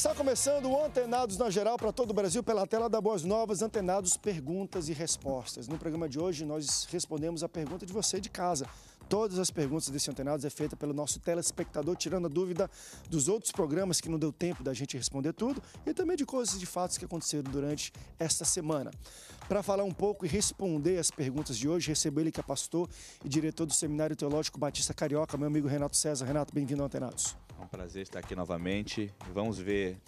Está começando o Antenados na Geral para todo o Brasil pela tela da Boas Novas, Antenados Perguntas e Respostas. No programa de hoje nós respondemos a pergunta de você de casa. Todas as perguntas desse Antenados é feita pelo nosso telespectador, tirando a dúvida dos outros programas que não deu tempo da gente responder tudo e também de coisas de fatos que aconteceram durante esta semana. Para falar um pouco e responder as perguntas de hoje, recebo ele que é pastor e diretor do Seminário Teológico Batista Carioca, meu amigo Renato César. Renato, bem-vindo ao Antenados. É um prazer estar aqui novamente. Vamos ver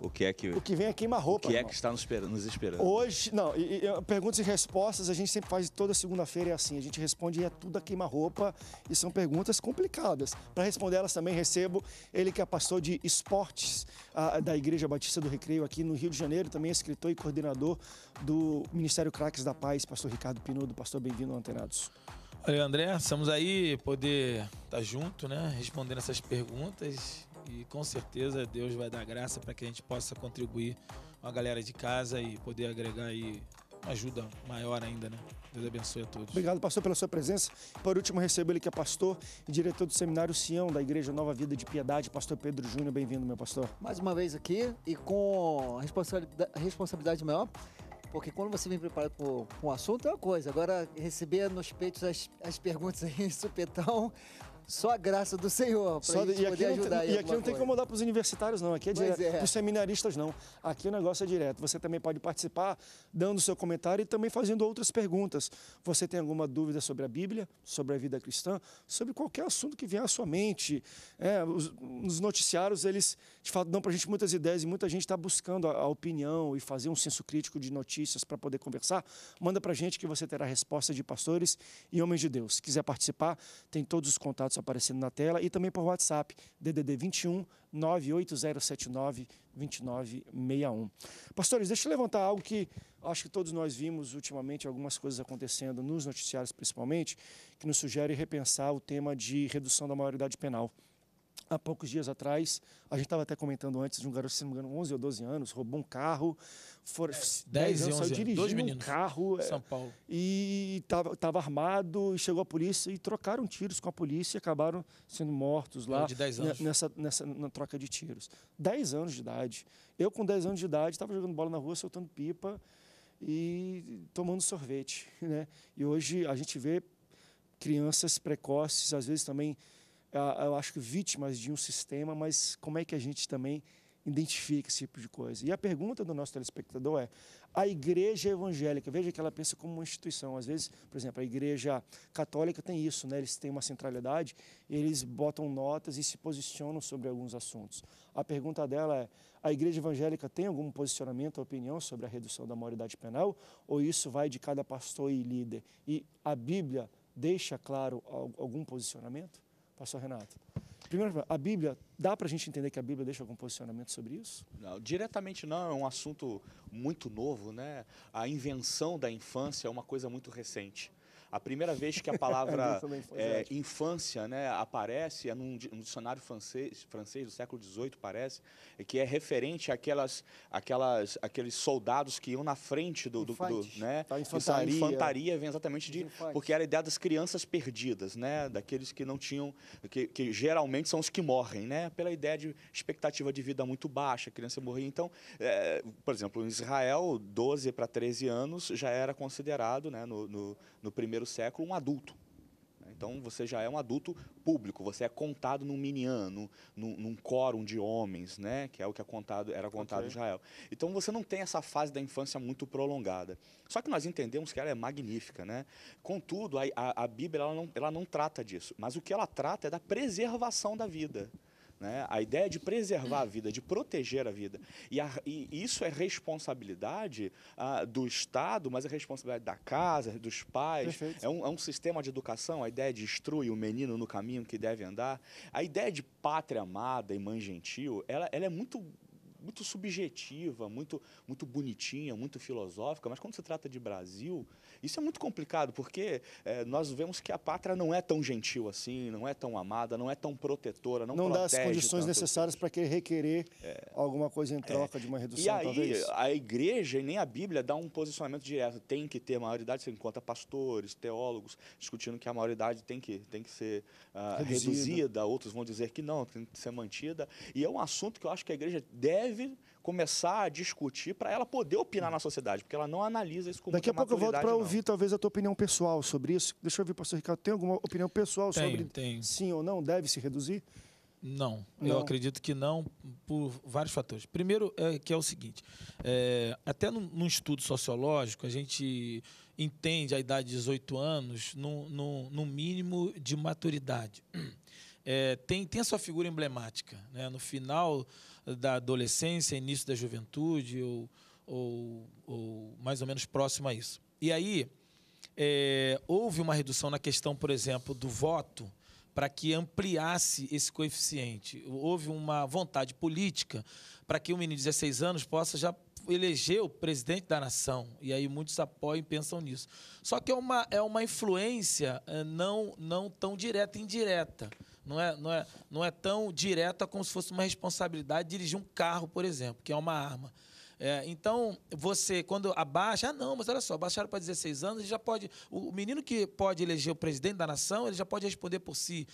o que é que. O que vem é queima-roupa. O que é que está nos, esperando, nos esperando. Hoje, não, e, e, perguntas e respostas a gente sempre faz toda segunda-feira, é assim. A gente responde e é tudo a queima-roupa e são perguntas complicadas. Para responder elas também recebo ele que é pastor de esportes a, da Igreja Batista do Recreio aqui no Rio de Janeiro, também é escritor e coordenador do Ministério Craques da Paz, pastor Ricardo Pinudo. Pastor, bem-vindo ao Antenados. Valeu, André. Estamos aí, poder estar tá junto, né? Respondendo essas perguntas. E com certeza Deus vai dar graça para que a gente possa contribuir com a galera de casa e poder agregar aí uma ajuda maior ainda, né? Deus abençoe a todos. Obrigado, pastor, pela sua presença. Por último, recebo ele que é pastor e diretor do Seminário Sião, da Igreja Nova Vida de Piedade, pastor Pedro Júnior. Bem-vindo, meu pastor. Mais uma vez aqui e com responsabilidade maior porque quando você vem preparado para um assunto é uma coisa. Agora, receber nos peitos as, as perguntas aí, supetão, só a graça do Senhor para e aqui ajudar. Tem, e aqui não tem como dar para os universitários, não. Aqui é direto. É. Para os seminaristas, não. Aqui o negócio é direto. Você também pode participar dando seu comentário e também fazendo outras perguntas. Você tem alguma dúvida sobre a Bíblia, sobre a vida cristã, sobre qualquer assunto que vier à sua mente. É, os, os noticiários, eles, de fato, dão para a gente muitas ideias e muita gente está buscando a, a opinião e fazer um senso crítico de notícias para poder conversar. Manda para a gente que você terá resposta de pastores e homens de Deus. Se quiser participar, tem todos os contatos aparecendo na tela e também por WhatsApp, DDD 21 98079 2961. Pastores, deixa eu levantar algo que acho que todos nós vimos ultimamente, algumas coisas acontecendo nos noticiários principalmente, que nos sugere repensar o tema de redução da maioridade penal há poucos dias atrás, a gente estava até comentando antes de um garoto, se não me engano, 11 ou 12 anos, roubou um carro, for, 10, 10 anos, saiu dirigindo um carro. É, São Paulo. E estava armado, e chegou a polícia e trocaram tiros com a polícia e acabaram sendo mortos lá. de Nessa, nessa na troca de tiros. 10 anos de idade. Eu, com 10 anos de idade, estava jogando bola na rua, soltando pipa e tomando sorvete, né? E hoje a gente vê crianças precoces, às vezes também eu acho que vítimas de um sistema, mas como é que a gente também identifica esse tipo de coisa? E a pergunta do nosso telespectador é: a igreja evangélica, veja que ela pensa como uma instituição. Às vezes, por exemplo, a igreja católica tem isso, né? eles têm uma centralidade, eles botam notas e se posicionam sobre alguns assuntos. A pergunta dela é: a igreja evangélica tem algum posicionamento, opinião sobre a redução da moralidade penal? Ou isso vai de cada pastor e líder? E a Bíblia deixa claro algum posicionamento? pastor Renato? Primeiro, a Bíblia, dá para a gente entender que a Bíblia deixa algum posicionamento sobre isso? Não, diretamente não, é um assunto muito novo, né? A invenção da infância é uma coisa muito recente. A primeira vez que a palavra é, é infância né, aparece é num, num dicionário francês, francês do século XVIII, parece, que é referente àquelas, àquelas, àqueles soldados que iam na frente do... do, do né, tá, infantaria. infantaria vem exatamente de... Porque era a ideia das crianças perdidas, né, daqueles que não tinham... Que, que geralmente são os que morrem, né, pela ideia de expectativa de vida muito baixa, a criança morria. Então, é, por exemplo, em Israel, 12 para 13 anos já era considerado, né, no, no, no primeiro século um adulto. Então você já é um adulto público, você é contado num mini num, num quórum de homens, né? que é o que é contado, era contado okay. em Israel. Então você não tem essa fase da infância muito prolongada. Só que nós entendemos que ela é magnífica. Né? Contudo, a, a, a Bíblia ela não, ela não trata disso, mas o que ela trata é da preservação da vida. Né? A ideia de preservar a vida, de proteger a vida. E, a, e isso é responsabilidade ah, do Estado, mas é responsabilidade da casa, dos pais. É um, é um, sistema de educação, a ideia de instruir o menino no caminho que deve andar. A ideia de pátria amada e mãe gentil, ela, ela é muito muito subjetiva, muito, muito bonitinha, muito filosófica, mas quando se trata de Brasil, isso é muito complicado, porque é, nós vemos que a pátria não é tão gentil assim, não é tão amada, não é tão protetora, não, não dá as condições necessárias para que requerer é, alguma coisa em troca é, de uma redução, e aí, talvez. A igreja e nem a Bíblia dá um posicionamento direto, tem que ter maioridade, você encontra pastores, teólogos, discutindo que a maioridade tem que, tem que ser uh, reduzida. reduzida, outros vão dizer que não, tem que ser mantida, e é um assunto que eu acho que a igreja deve começar a discutir para ela poder opinar na sociedade, porque ela não analisa isso com Daqui a pouco eu volto para ouvir talvez a tua opinião pessoal sobre isso. Deixa eu ver, pastor Ricardo, tem alguma opinião pessoal sobre tem. sim ou não deve se reduzir? Não, não, eu acredito que não, por vários fatores. Primeiro, é, que é o seguinte: é, até num, num, estudo sociológico, a gente entende a idade de 18 anos no mínimo de maturidade. É, tem, tem a sua figura emblemática. Né? No final da adolescência, início da juventude, ou, ou, ou mais ou menos próximo a isso. E aí, é, houve uma redução na questão, por exemplo, do voto para que ampliasse esse coeficiente. Houve uma vontade política para que o um menino de 16 anos possa já eleger o presidente da nação. E aí muitos apoiam e pensam nisso. Só que é uma, é uma influência eh, não, não tão direta, indireta não é, não, é, não é tão direta como se fosse uma responsabilidade dirigir um carro, por exemplo, que é uma arma. É, então, você, quando abaixa, ah, não, mas olha só, baixaram para 16 anos, ele já pode. O menino que pode eleger o presidente da nação, ele já pode responder por si.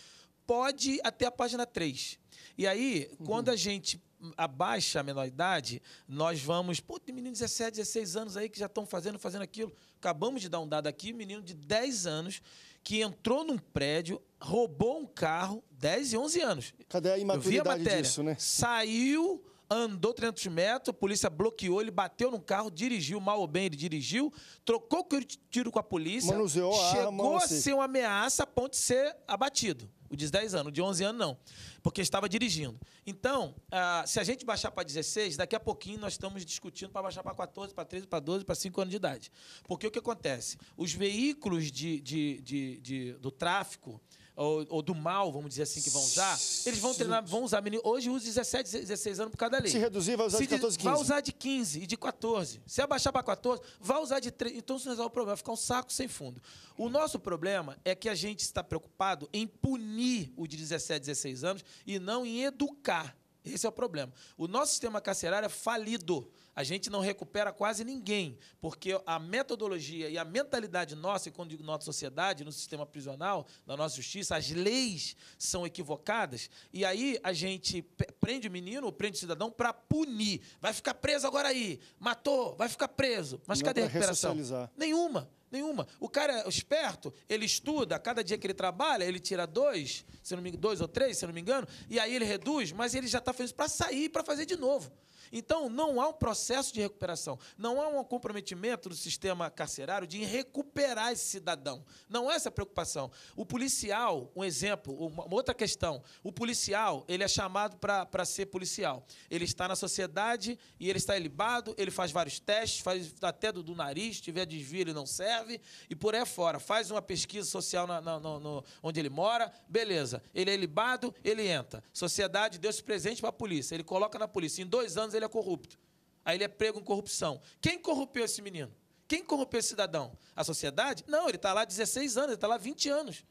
Pode até a página 3. E aí, uhum. quando a gente abaixa a menoridade, nós vamos. Pô, tem menino de 17, 16 anos aí que já estão fazendo, fazendo aquilo. Acabamos de dar um dado aqui, menino de 10 anos que entrou num prédio, roubou um carro, 10 e 11 anos. Cadê a imaturidade Eu matéria. disso, né? Saiu, andou 300 metros, a polícia bloqueou, ele bateu no carro, dirigiu, mal ou bem ele dirigiu, trocou o tiro com a polícia, Manuseou chegou a, arma, a ser uma ameaça a ponto de ser abatido. O de 10 anos, o de 11 anos não, porque estava dirigindo. Então, ah, se a gente baixar para 16, daqui a pouquinho nós estamos discutindo para baixar para 14, para 13, para 12, para 5 anos de idade. Porque o que acontece? Os veículos de, de, de, de do tráfico, ou, ou, do mal, vamos dizer assim, que vão usar, eles vão treinar, vão usar menino. Hoje usa 17, 16 anos por cada lei. Se reduzir, vai usar Se de 14, 15. Vai usar de 15 e de 14. Se abaixar para 14, vai usar de 3. Então isso não é o problema, vai ficar um saco sem fundo. O nosso problema é que a gente está preocupado em punir o de 17, 16 anos e não em educar. Esse é o problema. O nosso sistema carcerário é falido a gente não recupera quase ninguém, porque a metodologia e a mentalidade nossa, e quando digo nossa sociedade, no sistema prisional, da nossa justiça, as leis são equivocadas, e aí a gente prende o menino, prende o cidadão para punir. Vai ficar preso agora aí, matou, vai ficar preso. Mas não é cadê a recuperação? Nenhuma. Nenhuma. O cara é esperto, ele estuda, cada dia que ele trabalha, ele tira dois, se não me, dois ou três, se não me engano, e aí ele reduz, mas ele já está fazendo isso para sair, para fazer de novo. Então, não há um processo de recuperação, não há um comprometimento do sistema carcerário de recuperar esse cidadão. Não é essa preocupação. O policial, um exemplo, uma outra questão, o policial, ele é chamado para ser policial. Ele está na sociedade e ele está ilibado, ele faz vários testes, faz até do, do nariz, se tiver desvio ele não serve, e por aí fora. Faz uma pesquisa social na, na, no, onde ele mora, beleza. Ele é ilibado, ele entra. Sociedade deu esse presente para a polícia, ele coloca na polícia. Em dois anos ele ele é corrupto. Aí ele é prego em corrupção. Quem corrompeu esse menino? Quem corrompeu esse cidadão? A sociedade? Não, ele está lá 16 anos, ele está lá 20 anos.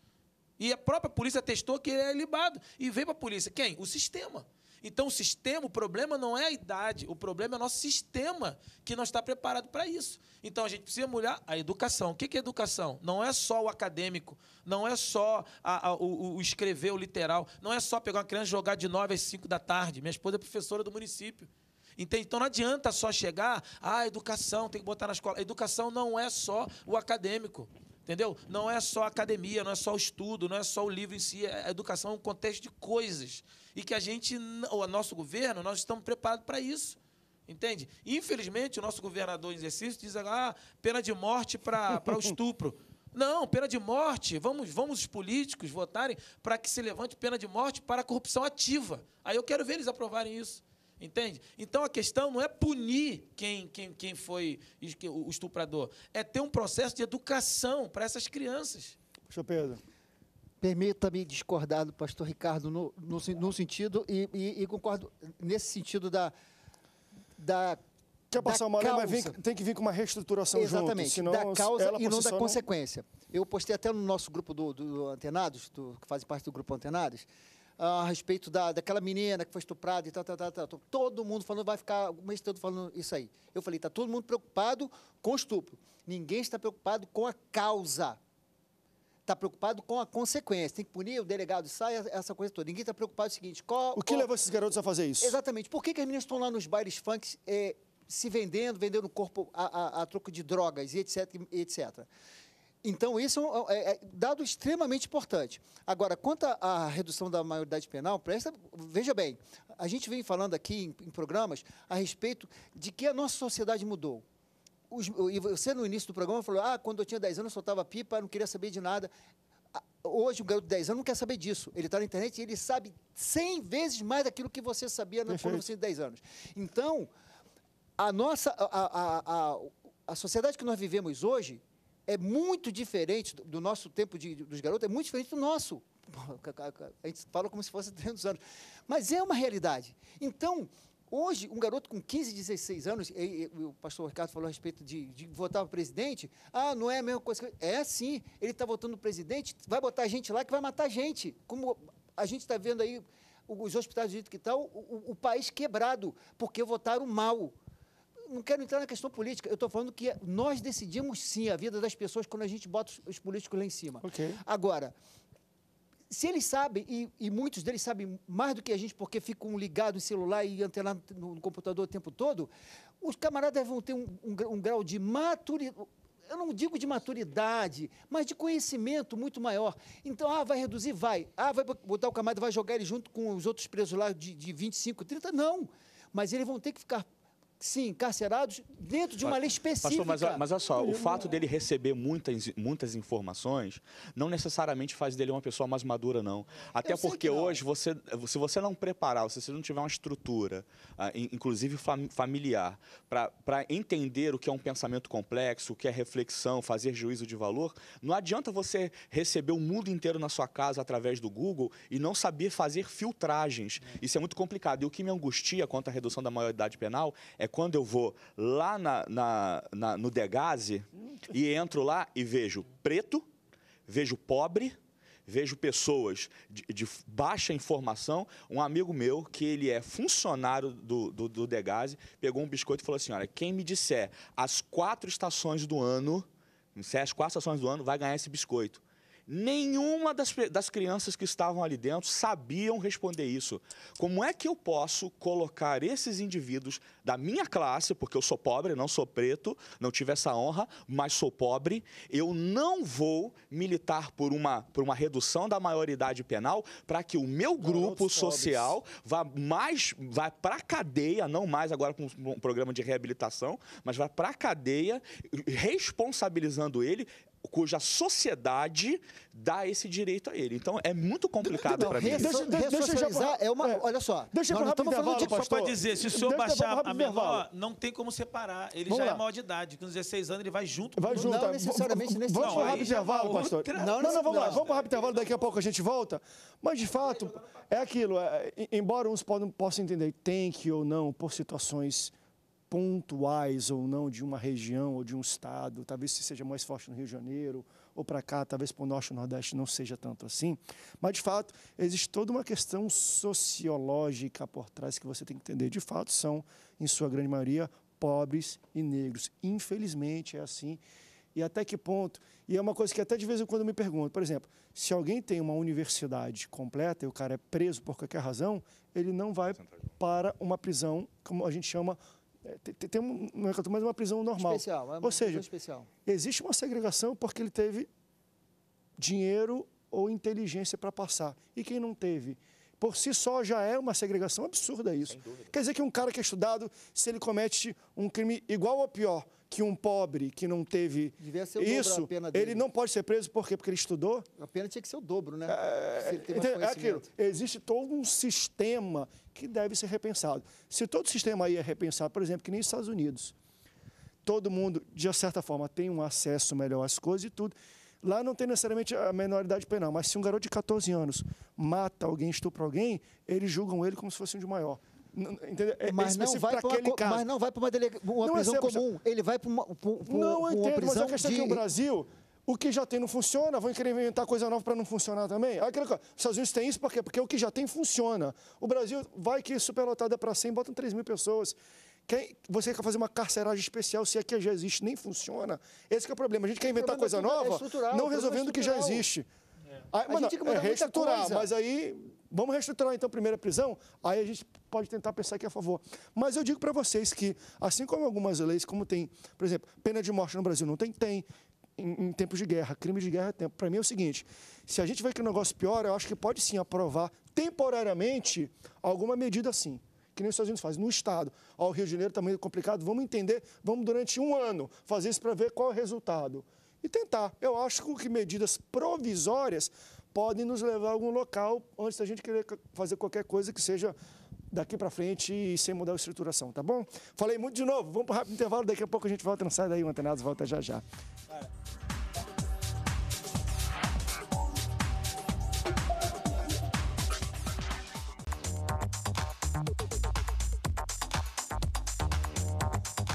E a própria polícia atestou que ele é libado. E veio para a polícia. Quem? O sistema. Então, o sistema, o problema não é a idade, o problema é o nosso sistema que não está preparado para isso. Então, a gente precisa olhar a educação. O que é educação? Não é só o acadêmico, não é só a, a, o, o escrever, o literal, não é só pegar uma criança e jogar de 9 às 5 da tarde. Minha esposa é professora do município. Entende? Então não adianta só chegar, ah, educação, tem que botar na escola. educação não é só o acadêmico. Entendeu? Não é só academia, não é só o estudo, não é só o livro em si. É, a educação é um contexto de coisas. E que a gente, o nosso governo, nós estamos preparados para isso. Entende? Infelizmente, o nosso governador em exercício diz ah, pena de morte para o estupro. Não, pena de morte. Vamos, vamos os políticos votarem para que se levante pena de morte para a corrupção ativa. Aí eu quero ver eles aprovarem isso. Entende? Então a questão não é punir quem, quem, quem foi o estuprador, é ter um processo de educação para essas crianças. Pastor Pedro. Permita-me discordar do pastor Ricardo no, no, no sentido, e, e, e, concordo nesse sentido da. da Quer passar uma lei, mas vem, tem que vir com uma reestruturação Exatamente, junto, senão da causa e não da consequência. Eu postei até no nosso grupo do, do Antenados, do, que faz parte do grupo Antenados, a respeito da, daquela menina que foi estuprada e tal, tal, tal, tal. Então, todo mundo falando, vai ficar o mês todo falando isso aí. Eu falei, está todo mundo preocupado com o estupro. Ninguém está preocupado com a causa. Está preocupado com a consequência. Tem que punir, o delegado sai, essa coisa toda. Ninguém está preocupado com o seguinte. Qual, o que qual... levou esses garotos a fazer isso? Exatamente. Por que, que as meninas estão lá nos bailes funk eh, se vendendo, vendendo o corpo a, a, a troco de drogas e etc, e etc? Então, isso é, um é, é, dado extremamente importante. Agora, quanto à redução da maioridade penal, presta, veja bem, a gente vem falando aqui em, em programas a respeito de que a nossa sociedade mudou. Os, e você, no início do programa, falou: ah, quando eu tinha 10 anos, eu soltava pipa, não queria saber de nada. Hoje, um garoto de 10 anos não quer saber disso. Ele está na internet e ele sabe 100 vezes mais daquilo que você sabia quando você tinha 10 anos. Então, a nossa. a, a, a, a sociedade que nós vivemos hoje é muito diferente do, nosso tempo de, dos garotos, é muito diferente do nosso. A gente fala como se fosse 300 anos. Mas é uma realidade. Então, hoje, um garoto com 15, 16 anos, e, e, o pastor Ricardo falou a respeito de, de votar para presidente, ah, não é a mesma coisa. Que... É sim, ele está votando para presidente, vai botar gente lá que vai matar gente. Como a gente está vendo aí os hospitais do jeito que estão, tá, o, o, o, país quebrado, porque votaram mal não quero entrar na questão política. Eu estou falando que nós decidimos sim a vida das pessoas quando a gente bota os, políticos lá em cima. Okay. Agora, se eles sabem, e, e, muitos deles sabem mais do que a gente, porque ficam ligados em celular e antenados no, no, computador o tempo todo, os camaradas vão ter um, um, um grau de maturidade. Eu não digo de maturidade, mas de conhecimento muito maior. Então, ah, vai reduzir? Vai. Ah, vai botar o camarada, vai jogar ele junto com os outros presos lá de, de 25, 30? Não. Mas eles vão ter que ficar sim, encarcerados dentro de uma lei específica. Pastor, mas, mas olha só, o fato dele receber muitas, muitas informações não necessariamente faz dele uma pessoa mais madura, não. Até Eu porque hoje, você, se você não preparar, se você não tiver uma estrutura, ah, inclusive familiar, para entender o que é um pensamento complexo, o que é reflexão, fazer juízo de valor, não adianta você receber o mundo inteiro na sua casa através do Google e não saber fazer filtragens. Isso é muito complicado. E o que me angustia quanto à redução da maioridade penal é quando eu vou lá na, na, na no Degase e entro lá e vejo preto, vejo pobre, vejo pessoas de, de, baixa informação. Um amigo meu, que ele é funcionário do, do, do Degase, pegou um biscoito e falou assim: Olha, quem me disser as quatro estações do ano, me disser as quatro estações do ano, vai ganhar esse biscoito. Nenhuma das, das crianças que estavam ali dentro sabiam responder isso. Como é que eu posso colocar esses indivíduos da minha classe, porque eu sou pobre, não sou preto, não tive essa honra, mas sou pobre, eu não vou militar por uma, por uma redução da maioridade penal para que o meu grupo social vá mais, vá para cadeia, não mais agora com um programa de reabilitação, mas vá para cadeia, responsabilizando ele cuja sociedade dá esse direito a ele. Então é muito complicado para mim. Deixa, deixa, deixa, é uma, é. olha só. Deixa eu estamos falando de pastor. Só para dizer, se o senhor deixa baixar a menor, não tem como separar. Ele Vamos já é lá. é maior de idade, com 16 anos ele vai junto. Vai junto. Não é. necessariamente nesse Vamos para o rápido intervalo, pastor. Não, não, não, vamos lá. Vamos para o rápido intervalo, daqui a pouco a gente volta. Mas de fato, é aquilo, é, embora uns possam entender tem que ou não por situações pontuais ou não de uma região ou de um estado, talvez seja mais forte no Rio de Janeiro, ou para cá, talvez para o Norte e Nordeste não seja tanto assim. Mas, de fato, existe toda uma questão sociológica por trás que você tem que entender. De fato, são, em sua grande maioria, pobres e negros. Infelizmente, é assim. E até que ponto? E é uma coisa que até de vez em quando eu me pergunto. Por exemplo, se alguém tem uma universidade completa e o cara é preso por qualquer razão, ele não vai para uma prisão, como a gente chama, é, tem, tem um, é, mas uma prisão normal. Especial, é uma ou seja, especial. existe uma segregação porque ele teve dinheiro ou inteligência para passar. E quem não teve? Por si só já é uma segregação absurda isso. Quer dizer que um cara que é estudado, se ele comete um crime igual ou pior, que um pobre que não teve isso, ele não pode ser preso por quê? Porque ele estudou? A pena tinha que ser o dobro, né? É, é aquilo. Existe todo um sistema que deve ser repensado. Se todo o sistema aí é repensado, por exemplo, que nem nos Estados Unidos, todo mundo, de certa forma, tem um acesso melhor às coisas e tudo. Lá não tem necessariamente a menoridade penal, mas se um garoto de 14 anos mata alguém, estupra alguém, eles julgam ele como se fosse um de maior. É, é mas, não vai aquele caso. mas não vai para uma, delega, uma não, é prisão comum. Assim. Ele vai para uma, pra, não, eu entendo, mas a questão de... é que o Brasil, o que já tem não funciona, vão querer inventar coisa nova para não funcionar também. Aquela, os Estados Unidos tem isso por quê? porque o que já tem funciona. O Brasil vai que superlotada para 100, botam 3 mil pessoas. Quem, você quer fazer uma carceragem especial se aqui já existe, nem funciona. Esse é o problema. A gente quer inventar coisa nova, não resolvendo o que já existe. É. Aí, ah, a mano, gente é reestruturar, mas aí Vamos reestruturar então a primeira prisão? Aí a gente pode tentar pensar que é a favor. Mas eu digo para vocês que, assim como algumas leis, como tem, por exemplo, pena de morte no Brasil não tem, tem. Em, em tempos de guerra, crime de guerra, tempo. Para mim é o seguinte: se a gente vê que o negócio piora, eu acho que pode sim aprovar temporariamente alguma medida assim que nem os Estados Unidos fazem, no Estado. Ó, o Rio de Janeiro também tá é complicado, vamos entender, vamos durante um ano fazer isso para ver qual é o resultado. E tentar. Eu acho que medidas provisórias podem nos levar a algum local antes da gente querer fazer qualquer coisa que seja daqui para frente e sem mudar a estruturação, tá bom? Falei muito de novo, vamos para rápido intervalo, daqui a pouco a gente volta, não sai daí, o Antenados volta já já. Cara.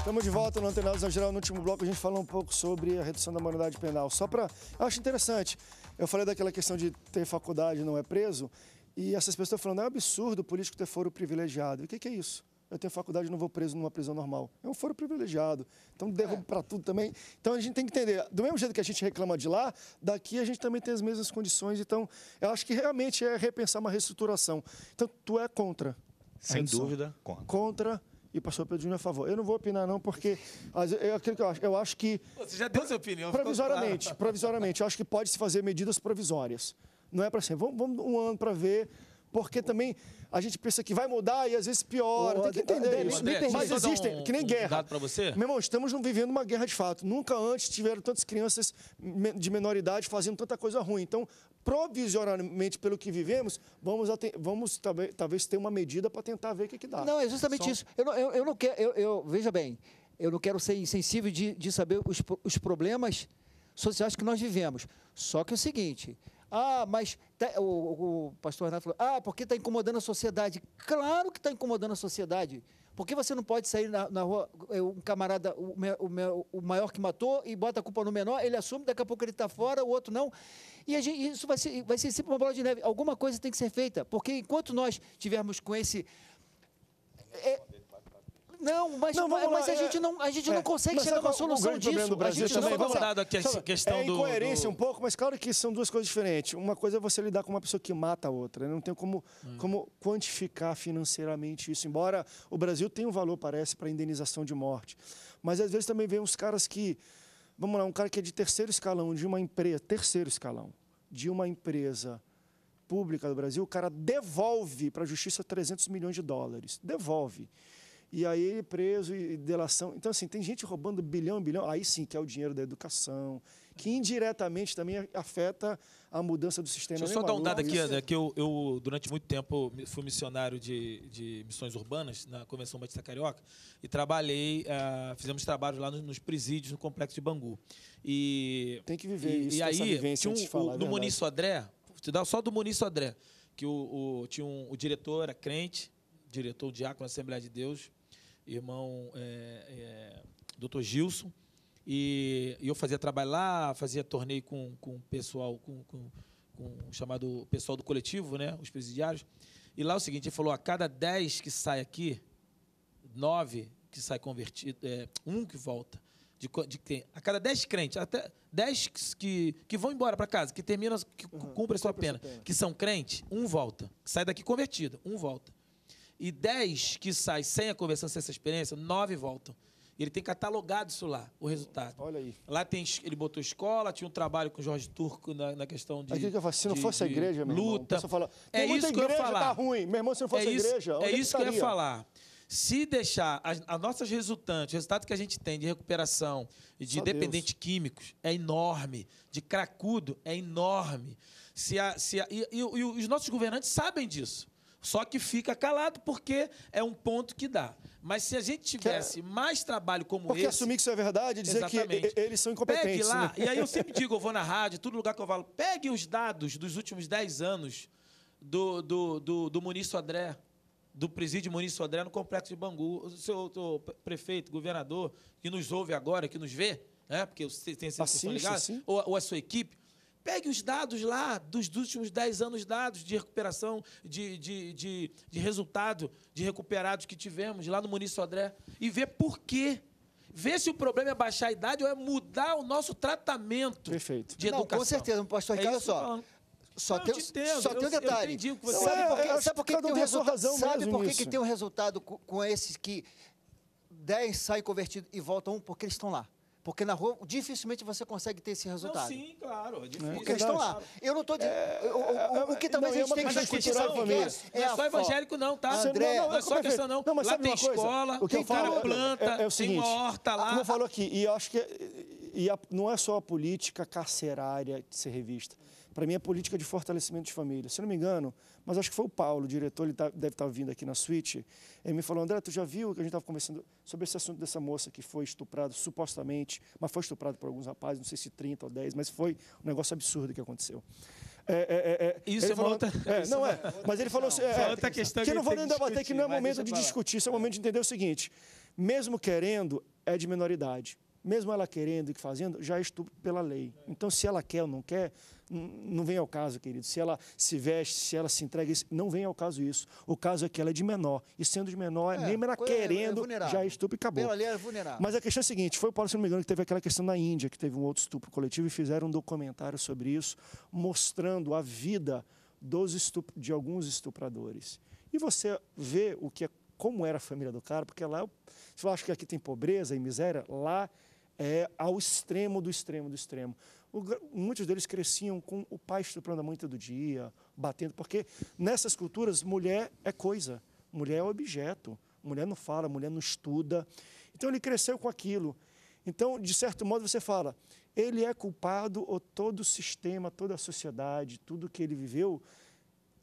Estamos de volta no Antenados ao Geral. No último bloco, a gente falou um pouco sobre a redução da moralidade penal. Só para. Eu acho interessante. Eu falei daquela questão de ter faculdade não é preso. E essas pessoas estão falando, é um absurdo o político ter foro privilegiado. E o que, que, é isso? Eu tenho faculdade e não vou preso numa prisão normal. É um foro privilegiado. Então derrubo é. para tudo também. Então a gente tem que entender, do mesmo jeito que a gente reclama de lá, daqui a gente também tem as mesmas condições. Então eu acho que realmente é repensar uma reestruturação. Então tu é contra? Sem dúvida, contra. Contra e o Pedro Júnior é a favor. Eu não vou opinar, não, porque é aquilo que eu acho. Eu acho que. Você já deu sua opinião, Provisoriamente, claro. provisoriamente. Eu acho que pode-se fazer medidas provisórias. Não é para sempre. Vamos, vamos um ano para ver porque também a gente pensa que vai mudar e às vezes piora. Oh, Tem que entender André, isso. André, Mas existem, um, que nem guerra. Um você? Meu irmão, estamos vivendo uma guerra de fato. Nunca antes tiveram tantas crianças de menor idade fazendo tanta coisa ruim. Então, Provisionalmente pelo que vivemos, vamos, vamos talvez, talvez ter uma medida para tentar ver o que, que dá. Não, é justamente Só... isso. Eu não, eu, eu não quero, eu, eu, veja bem, eu não quero ser insensível de, de saber os, os problemas sociais que nós vivemos. Só que é o seguinte, ah, mas tá, o, o, pastor Renato falou, ah, porque está incomodando a sociedade. Claro que está incomodando a sociedade. Por que você não pode sair na, na rua, é, um camarada, o, o, o, maior que matou, e bota a culpa no menor, ele assume, daqui a pouco ele está fora, o outro não. E gente, isso vai ser, vai ser sempre uma bola de neve. Alguma coisa tem que ser feita, porque enquanto nós tivermos com esse. É, não, mas, não, mas, mas a gente é, não, a gente é, não consegue chegar a é solução disso. a gente também, não vamos aqui essa questão é incoerência do, um pouco, mas claro que são duas coisas diferentes. Uma coisa é você lidar com uma pessoa que mata a outra. Né? Não tem como, hum. como quantificar financeiramente isso. Embora o Brasil tenha um valor, parece, para indenização de morte. Mas às vezes também vem uns caras que... Vamos lá, um cara que é de terceiro escalão, de uma empresa... Terceiro escalão, de uma empresa pública do Brasil, o cara devolve para a justiça 300 milhões de dólares. Devolve e aí ele preso e delação. Então, assim, tem gente roubando bilhão, bilhão, aí sim que é o dinheiro da educação, que indiretamente também afeta a mudança do sistema. Deixa eu só dar um dado aqui, André, que eu, eu, durante muito tempo, fui missionário de, de missões urbanas na Convenção Batista Carioca e trabalhei, uh, fizemos trabalho lá nos, nos, presídios no Complexo de Bangu. E, Tem que viver e, isso, e aí, tinha um, falar, o, no Moni Sodré, te dá só do Moni adré que o, o, tinha um, o diretor era crente, diretor, diácono da Assembleia de Deus, irmão é, é, Dr. Gilson. E, e, eu fazia trabalho lá, fazia torneio com, com o pessoal, com, com, com o chamado pessoal do coletivo, né? Os presidiários. E lá é o seguinte, ele falou, a cada 10 que sai aqui, 9 que sai convertido, é, um que volta. De, de, de, a cada 10 crentes, até 10 que, que vão embora para casa, que terminam, que uhum, cumprem a sua pena, pena, que são crentes, um volta. Que sai daqui convertido, um volta. E 10 que saem sem a conversão, sem essa experiência, 9 voltam. Ele tem catalogado isso lá, o resultado. Olha aí. Lá tem, ele botou escola, tinha um trabalho com o Jorge Turco na, na questão de. que eu falo, se não de, fosse a igreja, meu luta. Irmão, então é isso que eu ia tá falar. Tá ruim. Meu irmão, se não é fosse é isso, a igreja. É, é isso que, eu ia falar. Se deixar as, as, nossas resultantes, o resultado que a gente tem de recuperação, de dependentes dependente químicos, é enorme. De cracudo, é enorme. Se a, se a, e, e, e os nossos governantes sabem disso. Só que fica calado porque é um ponto que dá. Mas se a gente é tivesse mais trabalho como porque esse... Porque assumir que isso é verdade, dizer exatamente. que eles são incompetentes. Pegue lá, né? e aí eu sempre digo, eu vou na rádio, todo lugar que eu falo, pegue os dados dos últimos 10 anos do, do, do, do Muniz do presídio Munício André, no Complexo de Bangu. O seu o prefeito, governador, que nos ouve agora, que nos vê, né? porque tem essa assiste, ou, ou a sua equipe, Pegue os dados lá dos últimos 10 anos dados de recuperação, de, de, de, de resultado de recuperados que tivemos lá no Muniz Sodré e vê por quê. Vê se o problema é baixar a idade ou é mudar o nosso tratamento Perfeito. de educação. Não, com certeza, pastor é Ricardo, é só. Só, não, tem, te só tem um detalhe. Eu você sabe por que, sabe por que, que tem um resultado? Sabe por que, que tem um resultado com, com esses que 10 saem convertidos e voltam um? Porque eles estão lá. Porque na rua dificilmente você consegue ter esse resultado. Não, sim, claro. É difícil. Porque estão lá. Eu não estou dizendo. É, o, o, o, que é, também a é gente tem que discutir sabe o não é só evangélico, não, tá? André, não, não, é só questão, não. não mas lá tem escola, o que tem falo, cara planta, é, é o seguinte, tem uma horta lá. Como eu falo aqui, e eu acho que e a, não é só a política carcerária de ser revista para mim, é política de fortalecimento de família. Se não me engano, mas acho que foi o Paulo, o diretor, ele tá, deve estar tá vindo aqui na suíte, ele me falou, André, tu já viu que a gente estava conversando sobre esse assunto dessa moça que foi estuprada, supostamente, mas foi estuprada por alguns rapazes, não sei se 30 ou 10, mas foi um negócio absurdo que aconteceu. É, é, é, é isso é falou, outra... É, não é, mas ele falou... Não, é, outra é, questão que, que eu não vou nem debater, que não é momento de discutir, isso é o momento de entender o seguinte, mesmo querendo, é de minoridade mesmo ela querendo e fazendo, já é estupro pela lei. Então, se ela quer ou não quer, não vem ao caso, querido. Se ela se veste, se ela se entrega, não vem ao caso isso. O caso é que ela é de menor. E sendo de menor, é, nem ela querendo, é já estupro e acabou. é vulnerável. Mas a questão é a seguinte: foi o Paulo, se não me engano, que teve aquela questão na Índia, que teve um outro estupro coletivo, e fizeram um documentário sobre isso, mostrando a vida dos estup de alguns estupradores. E você vê o que é, como era a família do cara, porque lá, se eu acho que aqui tem pobreza e miséria, lá é ao extremo do extremo do extremo muitos deles cresciam com o pai estuprando a mãe todo dia, batendo, porque nessas culturas mulher é coisa, mulher é objeto, mulher não fala, mulher não estuda. Então ele cresceu com aquilo. Então, de certo modo, você fala, ele é culpado ou todo o sistema, toda a sociedade, tudo que ele viveu,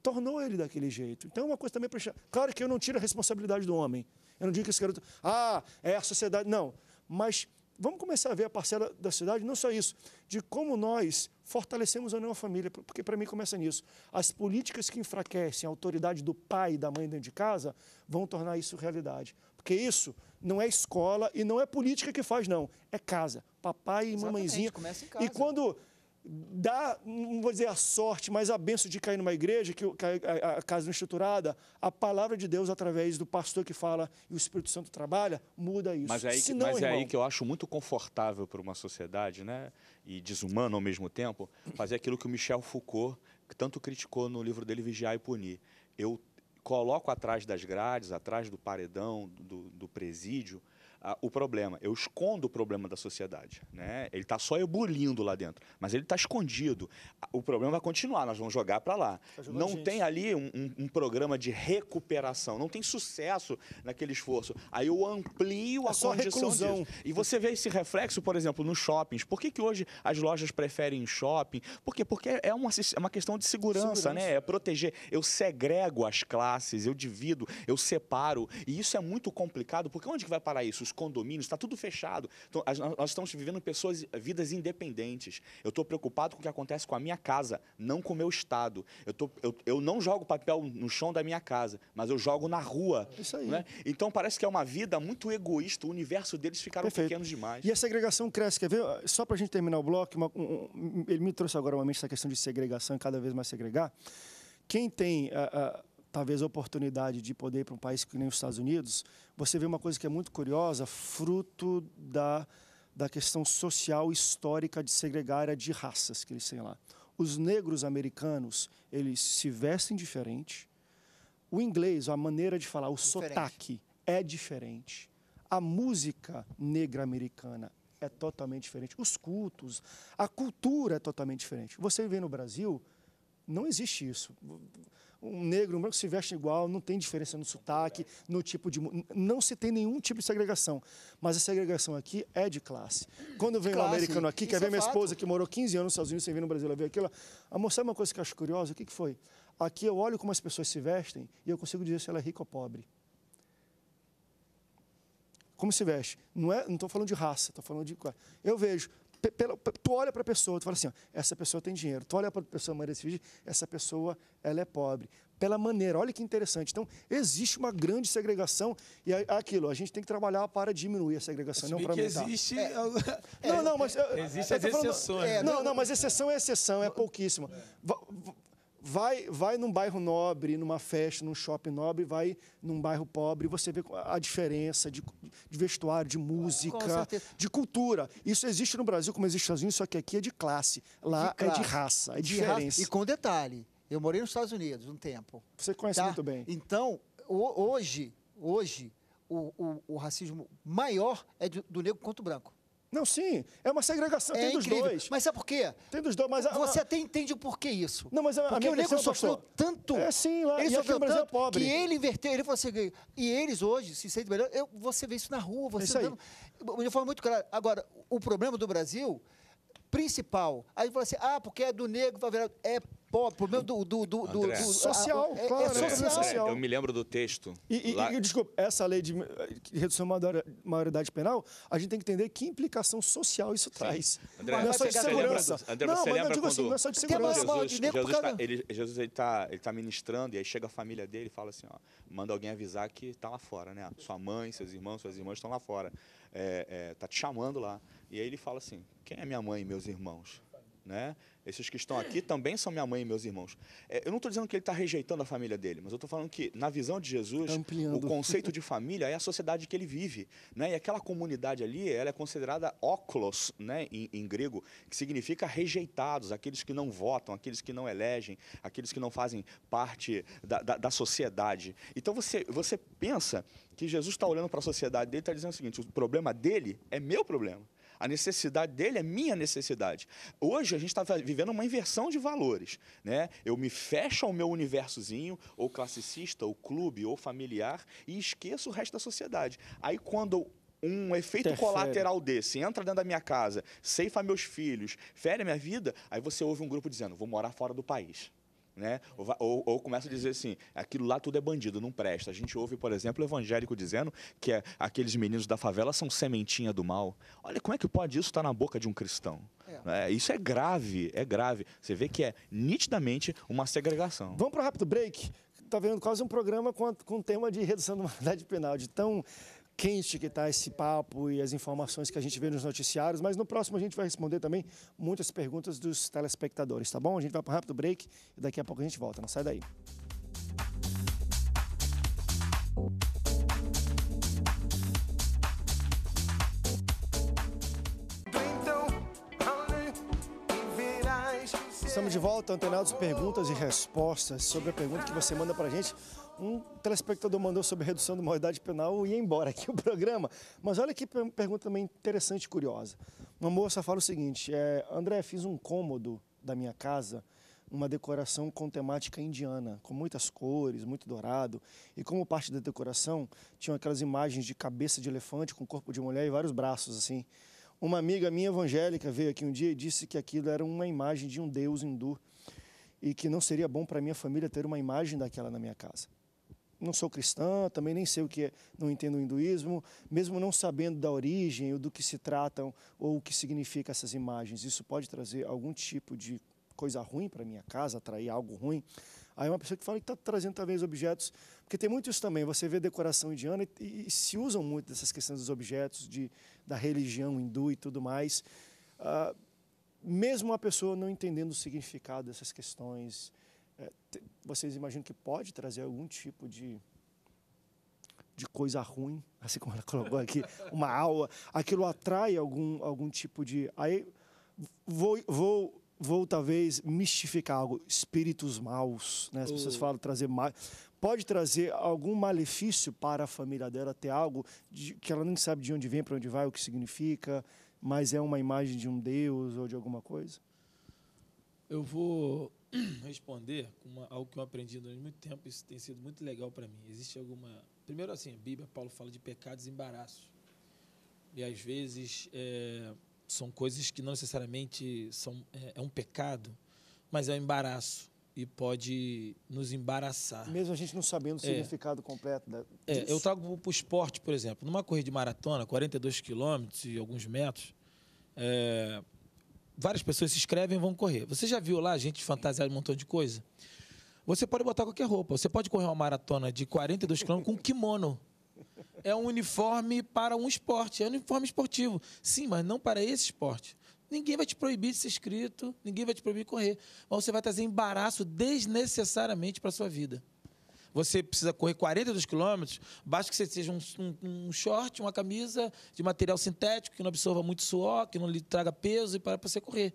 tornou ele daquele jeito. Então, é uma coisa também para. Claro que eu não tiro a responsabilidade do homem. Eu não digo que esse garoto. Ah, é a sociedade. Não. Mas vamos começar a ver a parcela da cidade, não só isso, de como nós fortalecemos ou não a família, porque para mim começa nisso. As políticas que enfraquecem a autoridade do pai e da mãe dentro de casa vão tornar isso realidade. Porque isso não é escola e não é política que faz, não. É casa. Papai e Exatamente, mamãezinha. Começa em casa. E quando dá, não vou dizer a sorte, mas a benção de cair numa igreja, que a, casa não estruturada, a palavra de Deus através do pastor que fala e o Espírito Santo trabalha, muda isso. Mas é aí, que, mas é irmão... aí que eu acho muito confortável para uma sociedade, né, e desumano ao mesmo tempo, fazer aquilo que o Michel Foucault tanto criticou no livro dele Vigiar e Punir. Eu coloco atrás das grades, atrás do paredão, do, do presídio, a, o problema. Eu escondo o problema da sociedade. Né? Ele está só ebulindo lá dentro, mas ele está escondido. O problema vai continuar, nós vamos jogar para lá. Tá não tem ali um, um, um, programa de recuperação, não tem sucesso naquele esforço. Aí eu amplio é a só condição reclusão. E você vê esse reflexo, por exemplo, nos shoppings. Por que, que hoje as lojas preferem shopping? Por quê? Porque é uma, é uma questão de segurança, segurança, né? É proteger. Eu segrego as classes, eu divido, eu separo. E isso é muito complicado, porque onde que vai parar isso? Os condomínios, está tudo fechado. Então, nós estamos vivendo pessoas, vidas independentes. Eu estou preocupado com o que acontece com a minha casa, não com o meu Estado. Eu, tô, eu, eu não jogo papel no chão da minha casa, mas eu jogo na rua. Isso aí. Né? Então parece que é uma vida muito egoísta, o universo deles ficaram Perfeito. pequenos demais. E a segregação cresce, quer ver? Só para a gente terminar o bloco, uma, um, ele me trouxe agora uma mente essa questão de segregação cada vez mais segregar. Quem tem. Uh, uh, talvez a oportunidade de poder ir para um país que nem os Estados Unidos, você vê uma coisa que é muito curiosa, fruto da, da questão social histórica de segregar de raças que eles têm lá. Os negros americanos, eles se vestem diferente. O inglês, a maneira de falar, o diferente. sotaque é diferente. A música negra americana é totalmente diferente. Os cultos, a cultura é totalmente diferente. Você vê no Brasil, não existe isso um negro, um branco se vestem igual, não tem diferença no sotaque, no tipo de. Não se tem nenhum tipo de segregação. Mas a segregação aqui é de classe. Quando vem classe, um americano aqui, quer ver é minha fato. esposa que morou 15 anos nos Estados Unidos, sem vir no Brasil, ela veio aquilo. A moça, uma coisa que eu acho curiosa, o que, que foi? Aqui eu olho como as pessoas se vestem e eu consigo dizer se ela é rica ou pobre como se veste. Não é, não estou falando de raça, estou falando de. Eu vejo pela, tu olha para a pessoa, tu fala assim, ó, essa pessoa tem dinheiro. Tu olha para a pessoa Maria vídeo essa pessoa ela é pobre. Pela maneira, olha que interessante. Então, existe uma grande segregação e é, aquilo, a gente tem que trabalhar para diminuir a segregação, não para aumentar. existe... É, não, não, mas... Existem as falando, exceções. É, né? não, não, mas exceção é exceção, é pouquíssima vai, vai num bairro nobre, numa festa, num shopping nobre, vai num bairro pobre, você vê a diferença de, de vestuário, de música, de cultura. Isso existe no Brasil como existe no Brasil só que aqui é de classe. Lá é de classe. é de raça, é de diferença. Raça. E com detalhe, eu morei nos Estados Unidos um tempo. Você conhece tá? muito bem. Então, hoje, hoje, o, o, o racismo maior é do, do negro quanto branco. Não, sim. É uma segregação. É tem incrível. dos dois. Mas sabe por quê? Tem dos dois, mas... Você a... até entende o porquê isso. Não, mas a, Porque a minha o negro sofreu tanto... É, sim. Lá, ele e sofreu é tanto pobre. que ele inverteu. Ele falou assim... E eles hoje se sentem melhor. Eu, você vê isso na rua, é você... Isso andando, aí. De forma muito clara. Agora, o problema do Brasil principal. Aí fala assim, ah, porque é do negro, vai virar. É pobre, problema do. do, do, do, do social, a, é, é, claro. É, é social. social. eu me lembro do texto. E, e, lá... e desculpa, essa lei de redução da maioridade penal, a gente tem que entender que implicação social isso Sim. traz. André, é assim, não é só de segurança. Lembra, André, não, você lembra eu quando assim, não é só de segurança. Jesus, de Jesus, tá, ele, Jesus ele tá, ele tá ministrando e aí chega a família dele e fala assim, ó, manda alguém avisar que tá lá fora, né? Sua mãe, seus irmãos, suas irmãs estão lá fora. É, é, tá te chamando lá. E aí ele fala assim: quem é minha mãe e meus irmãos? Né? Esses que estão aqui também são minha mãe e meus irmãos. É, eu não estou dizendo que ele está rejeitando a família dele, mas eu estou falando que, na visão de Jesus, tá Ampliando. o conceito de família é a sociedade que ele vive. Né? E aquela comunidade ali, ela é considerada óculos, né? em, em grego, que significa rejeitados, aqueles que não votam, aqueles que não elegem, aqueles que não fazem parte da, da, da sociedade. Então você, você pensa que Jesus está olhando para a sociedade dele e está dizendo o seguinte, o problema dele é meu problema. A necessidade dele é minha necessidade. Hoje a gente está vivendo uma inversão de valores. Né? Eu me fecho ao meu universozinho, ou classicista, ou clube, ou familiar, e esqueço o resto da sociedade. Aí quando um efeito Terceiro. colateral desse entra dentro da minha casa, ceifa meus filhos, fere minha vida, aí você ouve um grupo dizendo: vou morar fora do país né? Ou, ou, ou, começa a dizer assim, aquilo lá tudo é bandido, não presta. A gente ouve, por exemplo, o evangélico dizendo que é, aqueles meninos da favela são sementinha do mal. Olha, como é que pode isso estar na boca de um cristão? É. É, isso é grave, é grave. Você vê que é nitidamente uma segregação. Vamos para o rápido break. Tá vendo quase um programa com, com tema de redução da humanidade penal, de tão quente que está esse papo e as informações que a gente vê nos noticiários, mas no próximo a gente vai responder também muitas perguntas dos telespectadores, tá bom? A gente vai para um rápido break e daqui a pouco a gente volta, não sai daí. Estamos de volta, antenados, perguntas e respostas sobre a pergunta que você manda para a gente. Um telespectador mandou sobre redução da moralidade penal e ia embora aqui o programa. Mas olha que pergunta também interessante e curiosa. Uma moça fala o seguinte, é, André, fiz um cômodo da minha casa, uma decoração com temática indiana, com muitas cores, muito dourado. E como parte da decoração, tinham aquelas imagens de cabeça de elefante com corpo de mulher e vários braços, assim. Uma amiga minha evangélica veio aqui um dia e disse que aquilo era uma imagem de um deus hindu e que não seria bom para minha família ter uma imagem daquela na minha casa. Não sou cristã, também nem sei o que é, não entendo o hinduísmo, mesmo não sabendo da origem ou do que se tratam ou o que significa essas imagens. Isso pode trazer algum tipo de coisa ruim para minha casa, atrair algo ruim. Aí uma pessoa que fala que está trazendo talvez objetos porque tem muitos também, você vê decoração indiana e, e, se usam muito dessas questões dos objetos, de, da religião hindu e tudo mais. Ah, mesmo a pessoa não entendendo o significado dessas questões, é, te, vocês imaginam que pode trazer algum tipo de, de coisa ruim, assim como ela colocou aqui, uma aula, aquilo atrai algum, algum tipo de. Aí vou, vou, vou talvez mistificar algo, espíritos maus, né? As pessoas falam trazer mais, pode trazer algum malefício para a família dela, ter algo de, que ela nem sabe de onde vem, para onde vai, o que significa, mas é uma imagem de um Deus ou de alguma coisa? Eu vou responder uma, algo que eu aprendi durante muito tempo, isso tem sido muito legal para mim. Existe alguma. Primeiro, assim, a Bíblia, Paulo fala de pecados e embaraços. E às vezes é, são coisas que não necessariamente são, é, é um pecado, mas é um embaraço e pode nos embaraçar. Mesmo a gente não sabendo o é. significado completo da... É, eu trago para o esporte, por exemplo. Numa corrida de maratona, 42 quilômetros e alguns metros, é... várias pessoas se inscrevem e vão correr. Você já viu lá a gente fantasiar um montão de coisa? Você pode botar qualquer roupa. Você pode correr uma maratona de 42 quilômetros com kimono. É um uniforme para um esporte, é um uniforme esportivo. Sim, mas não para esse esporte. Ninguém vai te proibir de ser inscrito, ninguém vai te proibir de correr. Mas você vai trazer embaraço desnecessariamente para a sua vida. Você precisa correr 42 quilômetros, basta que você seja um, um, um, short, uma camisa de material sintético, que não absorva muito suor, que não lhe traga peso e para você correr.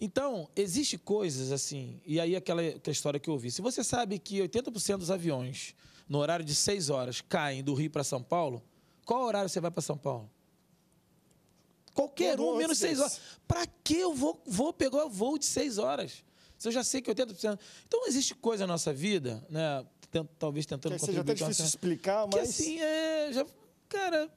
Então, existe coisas assim, e aí aquela, aquela história que eu ouvi. Se você sabe que 80% dos aviões, no horário de 6 horas, caem do Rio para São Paulo, qual horário você vai para São Paulo? Qualquer um, menos seis horas. Para que eu vou, vou pegar o voo de seis horas? Se eu já sei que 80%. Então, existe coisa na nossa vida, né? talvez tentando que seja até difícil explicar, mas. Que assim, é. Já, cara,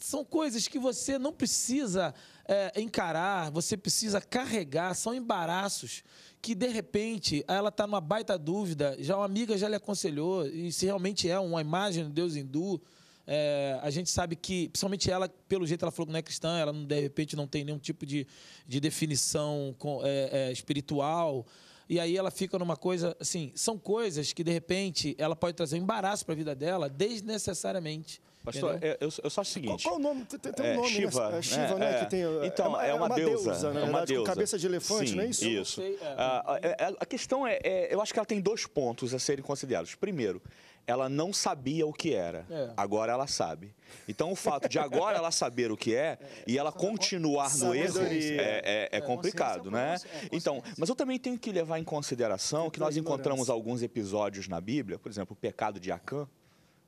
são coisas que você não precisa é, encarar, você precisa carregar, são embaraços que de repente ela está numa baita dúvida, já uma amiga já lhe aconselhou, e se realmente é uma imagem do Deus hindu, é, a gente sabe que, principalmente ela, pelo jeito ela falou que não é cristã, ela não, de repente não tem nenhum tipo de, de definição com, é, é, espiritual. E aí ela fica numa coisa, assim, são coisas que de repente ela pode trazer um embaraço para a vida dela desnecessariamente. Pastor, eu, eu, só acho o seguinte. Qual, qual o nome? Tem, tem um é, nome, né? É, Shiva, né? Shiva, né? que é. tem, então, é, uma, uma deusa, deusa, né? É uma deusa. Com cabeça de elefante, Sim, não é isso? Isso. Sei, a, a, ah, a, questão é, eu acho que ela tem dois pontos a serem considerados. Primeiro, ela não sabia o que era. É. Agora ela sabe. Então o fato de agora ela saber o que é, é e ela é continuar no erro é, é, é, é complicado, né? Então, mas eu também tenho que levar em consideração que nós encontramos alguns episódios na Bíblia, por exemplo, o pecado de Acã,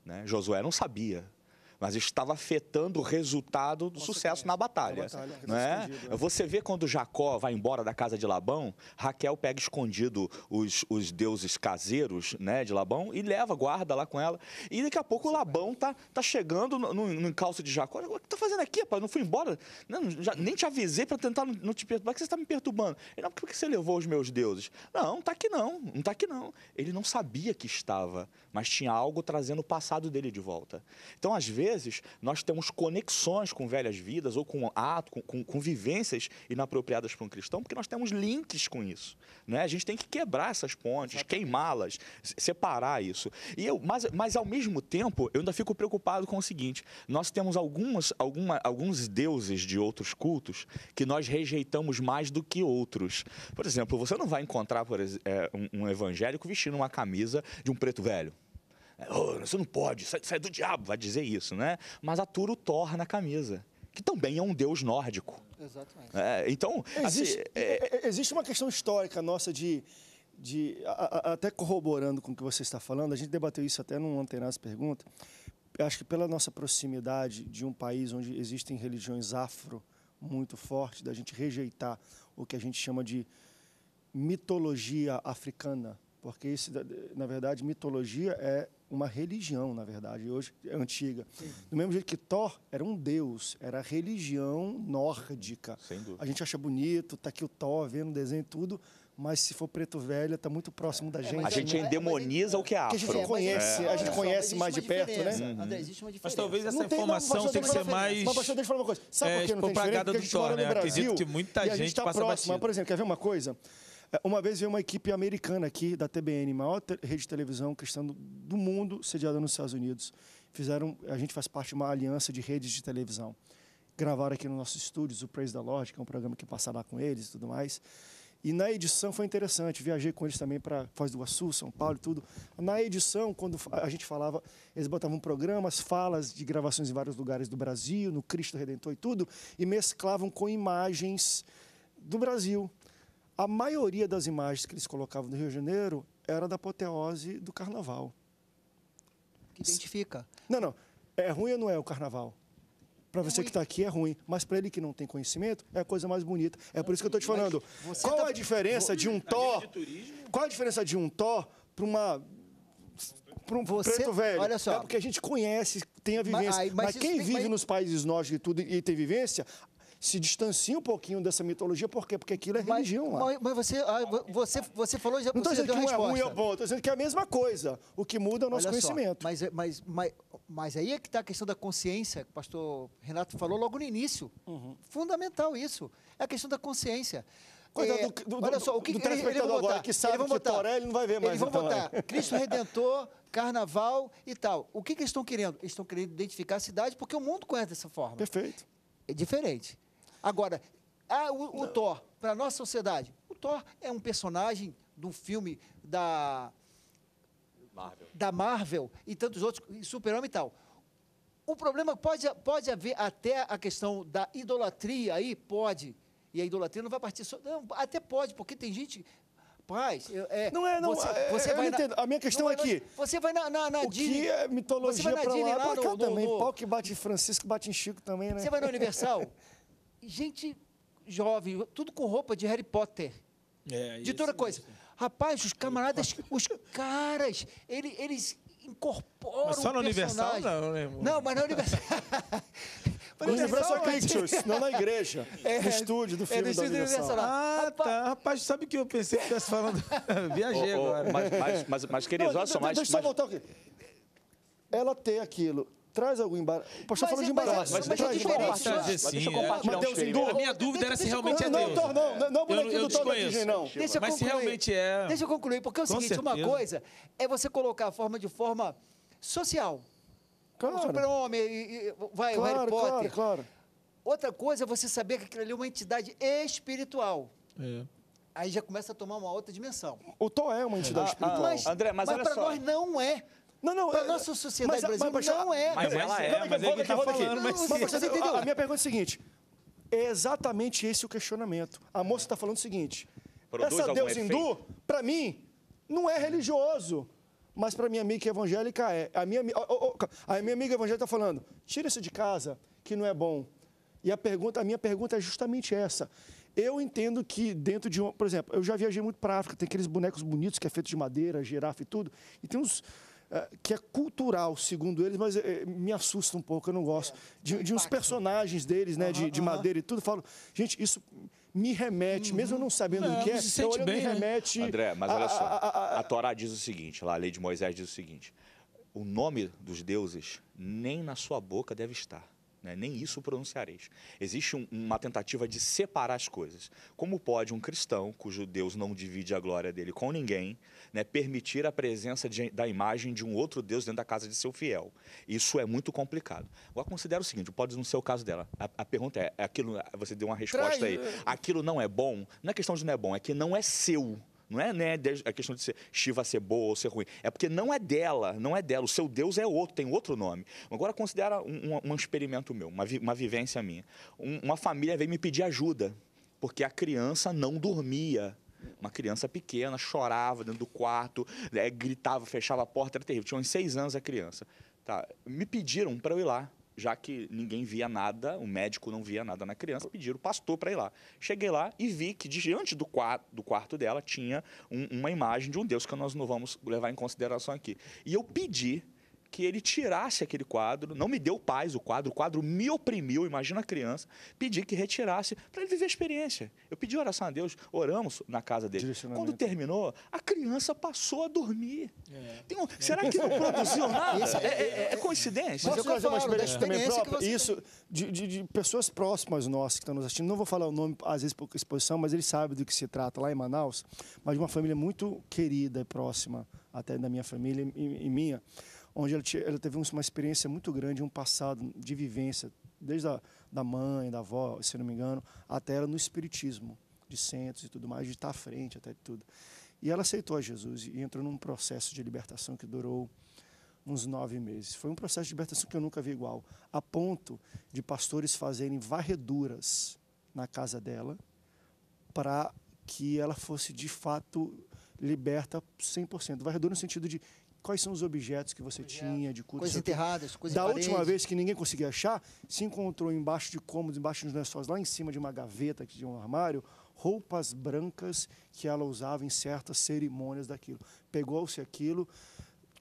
né? Josué não sabia mas estava afetando o resultado do sucesso na batalha. batalha é? Você vê quando Jacó vai embora da casa de Labão, Raquel pega escondido os, os deuses caseiros né, de Labão e leva, guarda lá com ela. E daqui a pouco Labão tá, tá chegando no, no encalço de Jacó. O que tá fazendo aqui, rapaz? Não fui embora? Não, já, nem te avisei para tentar não te perturbar. que você está me perturbando? Ele, não, por que você levou os meus deuses? Não, não tá aqui não, não tá aqui não. Ele não sabia que estava, mas tinha algo trazendo o passado dele de volta. Então, às vezes, vezes, nós temos conexões com velhas vidas ou com atos, com, com, com, vivências inapropriadas para um cristão, porque nós temos links com isso. Né? A gente tem que quebrar essas pontes, queimá-las, separar isso. E eu, mas, mas, ao mesmo tempo, eu ainda fico preocupado com o seguinte: nós temos algumas, alguma, alguns deuses de outros cultos que nós rejeitamos mais do que outros. Por exemplo, você não vai encontrar por, é, um, um evangélico vestindo uma camisa de um preto velho. Oh, você não pode, sai, do diabo, vai dizer isso, né? Mas atura o Thor na camisa que também é um deus nórdico. Exatamente. É, então, assim, existe, assim, é... existe, uma questão histórica nossa de. de a, a, até corroborando com o que você está falando, a gente debateu isso até num antenado pergunta. Acho que pela nossa proximidade de um país onde existem religiões afro muito fortes, da gente rejeitar o que a gente chama de mitologia africana, porque esse, na verdade, mitologia é uma religião, na verdade, hoje é antiga. Sim. Do mesmo jeito que Thor era um deus, era a religião nórdica. Sem dúvida. A gente acha bonito, tá aqui o Thor vendo o desenho e tudo, mas se for preto velho, tá muito próximo é, da é, gente. É, a gente é endemoniza é, o que é afro. Que a gente conhece, é. a gente conhece mais de perto, né? diferença. né? Uhum. André, existe uma diferença. Mas talvez essa não informação tem, não, tem que ser mais... Mas, pastor, deixa eu falar uma coisa. Sabe por que não tem diferença? Porque a gente Thor, mora né? no Brasil Acredito que muita gente, gente tá passa Mas, por exemplo, quer ver uma coisa? É, uma vez veio uma equipe americana aqui da TBN, maior te rede de televisão cristã do mundo, sediada nos Estados Unidos. Fizeram, a gente faz parte de uma aliança de redes de televisão. Gravaram aqui nos nossos estúdios o Praise the Lord, que é um programa que passa lá com eles e tudo mais. E na edição foi interessante, viajei com eles também para Foz do Iguaçu, São Paulo e tudo. Na edição, quando a gente falava, eles botavam programas, falas de gravações em vários lugares do Brasil, no Cristo Redentor e tudo, e mesclavam com imagens do Brasil. A maioria das imagens que eles colocavam do Rio de Janeiro era da apoteose do carnaval. Que identifica. Não, não. É ruim ou não é o carnaval? Para é você que está aqui é ruim, mas para ele que não tem conhecimento é a coisa mais bonita. É por isso que eu estou te falando. Tá Qual a diferença de um tó? Qual a diferença de um tó para uma para um você, preto velho. Olha só. É porque a gente conhece, tem a vivência. Mas, mas, mas quem vive tem... nos países nórdicos e tudo e tem vivência, se distancia um pouquinho dessa mitologia, por quê? Porque aquilo é mas, religião lá. Mas, você, ah, você, você falou já. Não estou dizendo que um é ruim ou bom, estou dizendo que é a mesma coisa. O que muda é o nosso Olha conhecimento. Só, mas, é, mas, mas, mas aí é que está a questão da consciência, que o pastor Renato falou logo no início. Uhum. Fundamental isso. É a questão da consciência. É, olha só, o que ele, ele agora que sabe que Toré, ele não vai ver mais. Eles vão então, botar né? Cristo Redentor, Carnaval e tal. O que, que eles estão querendo? Eles estão querendo identificar a cidade porque o mundo conhece dessa forma. Perfeito. É diferente. Agora, a, ah, o, o Thor, para a nossa sociedade, o Thor é um personagem do filme da Marvel, da Marvel e tantos outros, Super-Homem e tal. O problema pode, pode haver até a questão da idolatria aí, pode. E a idolatria não vai partir só. Não, até pode, porque tem gente. Paz, é, não é, não. Você, é, é, você vai na, a minha questão é aqui. Você vai na, na, na o Disney. que é mitologia pra Disney, lá, lá pra cá no, também. No, Pau que bate em Francisco, bate em Chico também, né? Você vai na Universal, gente jovem, tudo com roupa de Harry Potter. É, de toda coisa. Rapaz, os camaradas, os caras, eles, eles incorporam. Mas só no Universal, não, né? Não, mas no Universal. No Universal Pictures, é mas... não na igreja. É, no estúdio do filme é, no estúdio da Universal. Ah, Rapaz. tá. Rapaz, sabe o que eu pensei que estivesse falando? Viajei oh, oh, agora. Mas, mas, mas, mas querido, não, olha só, mais. Deixa eu só voltar aqui. Ela tem aquilo traz algum tá é embaraço. O pastor falou de embaraço. Mas, então, né? mas, mas, assim, mas, mas deixa eu compartilhar é, A minha dúvida era é se realmente é Deus. Não, não, não, bonequinho do Tom não. Deixa eu mas se realmente é... Deixa eu concluir, porque é o seguinte, uma coisa é você colocar a forma de forma social. Claro. Um super-homem, vai, claro, Harry Potter. Claro, claro. Outra coisa é você saber que aquilo ali é uma entidade espiritual. É. Aí já começa a tomar uma outra dimensão. O Tom é uma entidade ah, ah, espiritual. Mas, André, mas, mas para nós não é. Não, não. a é, nossa sociedade mas, brasileira mas, mas, não é. Mas ela é, mas é ele está falando. mas você entendeu? A minha pergunta é a seguinte. É exatamente esse o questionamento. A moça está falando o seguinte. Produz essa deus hindu, para mim, não é religioso. Mas para minha amiga evangélica é. A minha, a minha amiga evangélica está falando, tira isso de casa, que não é bom. E a, pergunta, a minha pergunta é justamente essa. Eu entendo que dentro de um. Por exemplo, eu já viajei muito para África, tem aqueles bonecos bonitos que é feito de madeira, girafa e tudo. E tem uns, eh, que é cultural, segundo eles, mas eh, me assusta um pouco, eu não gosto. É, de, de uns né? personagens deles, né, de, de madeira e tudo, falo, gente, isso me remete, uhum. mesmo não sabendo uhum. é, o que é, se olho, bem, me né? remete... Né? André, mas olha só, a, a, a, a Torá diz o seguinte, lá, a lei de Moisés diz o seguinte, o nome dos deuses nem na sua boca deve estar né? nem isso pronunciareis. Existe um, uma tentativa de separar as coisas. Como pode um cristão, cujo Deus não divide a glória dele com ninguém, né, permitir a presença de, da imagem de um outro Deus dentro da casa de seu fiel? Isso é muito complicado. Agora, considero o seguinte, pode não ser o caso dela. A, a pergunta é, é aquilo, você deu uma resposta Trai. aí, né? aquilo não é bom? Não é questão de não é bom, é que não é seu. Não é né, a questão de ser Shiva ser boa ou ser ruim. É porque não é dela, não é dela. O seu Deus é outro, tem outro nome. Agora considera um, um, um experimento meu, uma, vi, uma vivência minha. Um, uma família veio me pedir ajuda, porque a criança não dormia. Uma criança pequena chorava dentro do quarto, né, gritava, fechava a porta, era terrível. Tinha uns seis anos a criança. Tá, me pediram para eu ir lá já que ninguém via nada, o médico não via nada na criança, pediram o pastor para ir lá. Cheguei lá e vi que diante do, qua do quarto dela tinha um, uma imagem de um Deus que nós não vamos levar em consideração aqui. E eu pedi que ele tirasse aquele quadro, não me deu paz o quadro, o quadro me oprimiu, imagina a criança, pedi que retirasse para ele viver a experiência. Eu pedi oração a Deus, oramos na casa dele. Quando terminou, a criança passou a dormir. É. Um, será que não produziu nada? É é, é, é, é coincidência? Mas eu fazer uma experiência também própria? Isso, de, de, de, pessoas próximas nossas que estão nos assistindo, não vou falar o nome, às vezes, por exposição, mas ele sabe do que se trata lá em Manaus, mas de uma família muito querida e próxima até da minha família e, e minha onde ela, ela teve uma experiência muito grande, um passado de vivência, desde a da mãe, da avó, se não me engano, até ela no espiritismo, de centros e tudo mais, de estar à frente até de tudo. E ela aceitou a Jesus e entrou num processo de libertação que durou uns nove meses. Foi um processo de libertação que eu nunca vi igual, a ponto de pastores fazerem varreduras na casa dela para que ela fosse de fato liberta 100%. Varredura no sentido de quais são os objetos que você objetos. tinha de Coisas enterradas, coisas Da última vez que ninguém conseguia achar, se encontrou embaixo de cômodos, embaixo de lençóis, lá em cima de uma gaveta, de um armário, roupas brancas que ela usava em certas cerimônias daquilo. Pegou-se aquilo,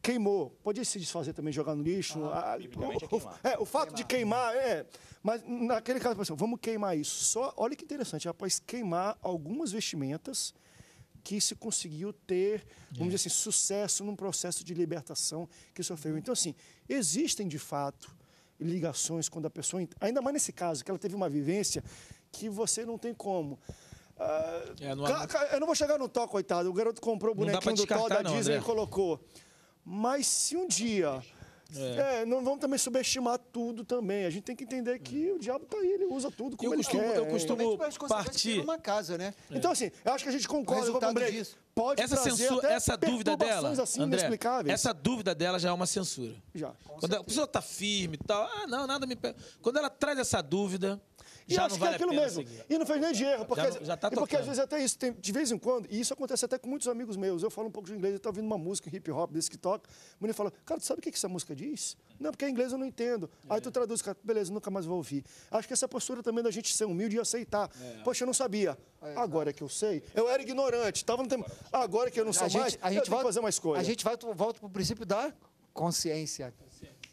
queimou. Podia se desfazer também, jogar no lixo. Ah, ah é o, é, o fato queimar. de queimar, é. Mas naquele caso, vamos queimar isso. Só, olha que interessante, após queimar algumas vestimentas, que se conseguiu ter, vamos dizer é. assim, sucesso num processo de libertação que sofreu. Então, assim, existem de fato ligações quando a pessoa. Ainda mais nesse caso, que ela teve uma vivência que você não tem como. Ah, é, não há... Eu não vou chegar no toque, coitado. O garoto comprou o bonequinho do Tó da não, Disney e né? colocou. Mas se um dia é. é. não vamos também subestimar tudo também. A gente tem que entender que o diabo tá aí, ele usa tudo como eu ele costumo, quer. Eu costumo partir... uma casa, né? É. Então, assim, eu acho que a gente concorda. O break, disso. Pode essa censura, essa dúvida dela, assim André, essa dúvida dela já é uma censura. Já. Quando a pessoa tá firme e tal, ah, não, nada me... Quando ela traz essa dúvida... E já acho vale que é aquilo mesmo. Seguir. E não fez nem de erro, porque, já, já tá porque às vezes até isso, tem, de vez em quando, e isso acontece até com muitos amigos meus. Eu falo um pouco de inglês, eu tô ouvindo uma música hip hop desse que toca, o menino fala, cara, tu sabe o que, que essa música diz? Não, porque em é inglês eu não entendo. É. Aí tu traduz, cara, beleza, nunca mais vou ouvir. Acho que essa postura também da gente ser humilde e aceitar. É. Poxa, eu não sabia. Agora que eu sei, eu era ignorante, estava no tempo. Agora que eu não sei mais, a gente vai fazer uma escolha. A gente vai, volta para o princípio da consciência.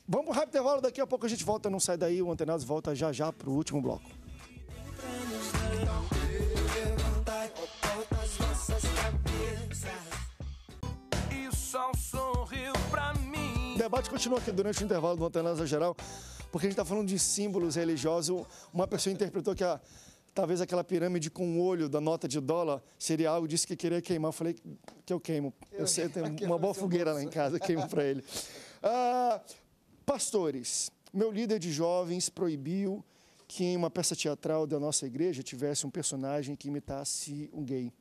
Vamos para o rápido intervalo, daqui a pouco a gente volta, não sai daí, o Antenados volta já já para o último bloco. É o debate continua aqui durante o intervalo do Antenasa Geral, porque a gente está falando de símbolos religiosos. Uma pessoa interpretou que a talvez aquela pirâmide com o olho da nota de dólar seria algo disse que queria queimar. Eu falei que eu queimo. Eu sei, tem uma boa fogueira lá em casa, queimo para ele. Ah, pastores, meu líder de jovens proibiu que em uma peça teatral da nossa igreja tivesse um personagem que imitasse um gay.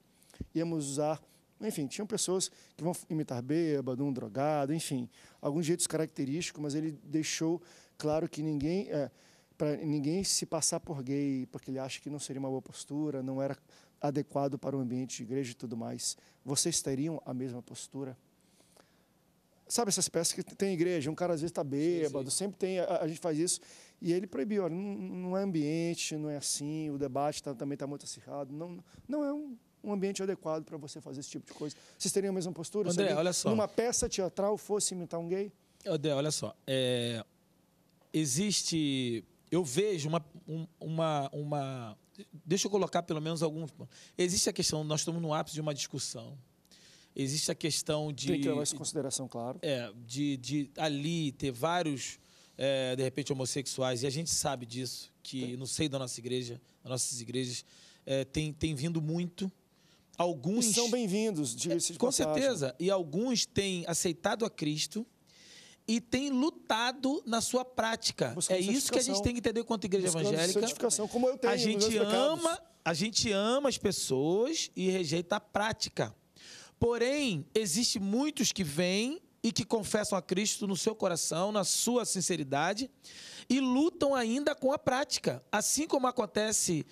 Íamos usar, enfim, tinham pessoas que vão imitar bêbado, um drogado, enfim, alguns jeitos característicos, mas ele deixou claro que ninguém, é, para ninguém se passar por gay, porque ele acha que não seria uma boa postura, não era adequado para o ambiente de igreja e tudo mais. Vocês teriam a mesma postura? Sabe essas peças que tem igreja, um cara às vezes está bêbado, sim, sim. sempre tem, a, a gente faz isso. E ele proibiu, olha, não, não é ambiente, não é assim, o debate tá, também está muito acirrado, não, não é um, um ambiente adequado para você fazer esse tipo de coisa. Vocês teriam a mesma postura? André, olha só. Numa peça teatral fosse imitar um gay? André, olha só, é, existe, eu vejo uma, uma, uma, deixa eu colocar pelo menos alguns, existe a questão, nós estamos no ápice de uma discussão, existe a questão de... Tem que levar isso em consideração, claro. É, de, de ali ter vários é, de repente, homossexuais, e a gente sabe disso, que tá. no seio da nossa igreja, das nossas igrejas, é, tem, tem vindo muito. Alguns. E são bem-vindos, é, diga Com passagem. certeza. E alguns têm aceitado a Cristo e têm lutado na sua prática. É Buscando é isso que a gente tem que entender quanto igreja Buscando evangélica. como eu tenho, a gente ama, a gente ama as pessoas e rejeita a prática. Porém, existe muitos que vêm e que confessam a Cristo no seu coração, na sua sinceridade, e lutam ainda com a prática. Assim como acontece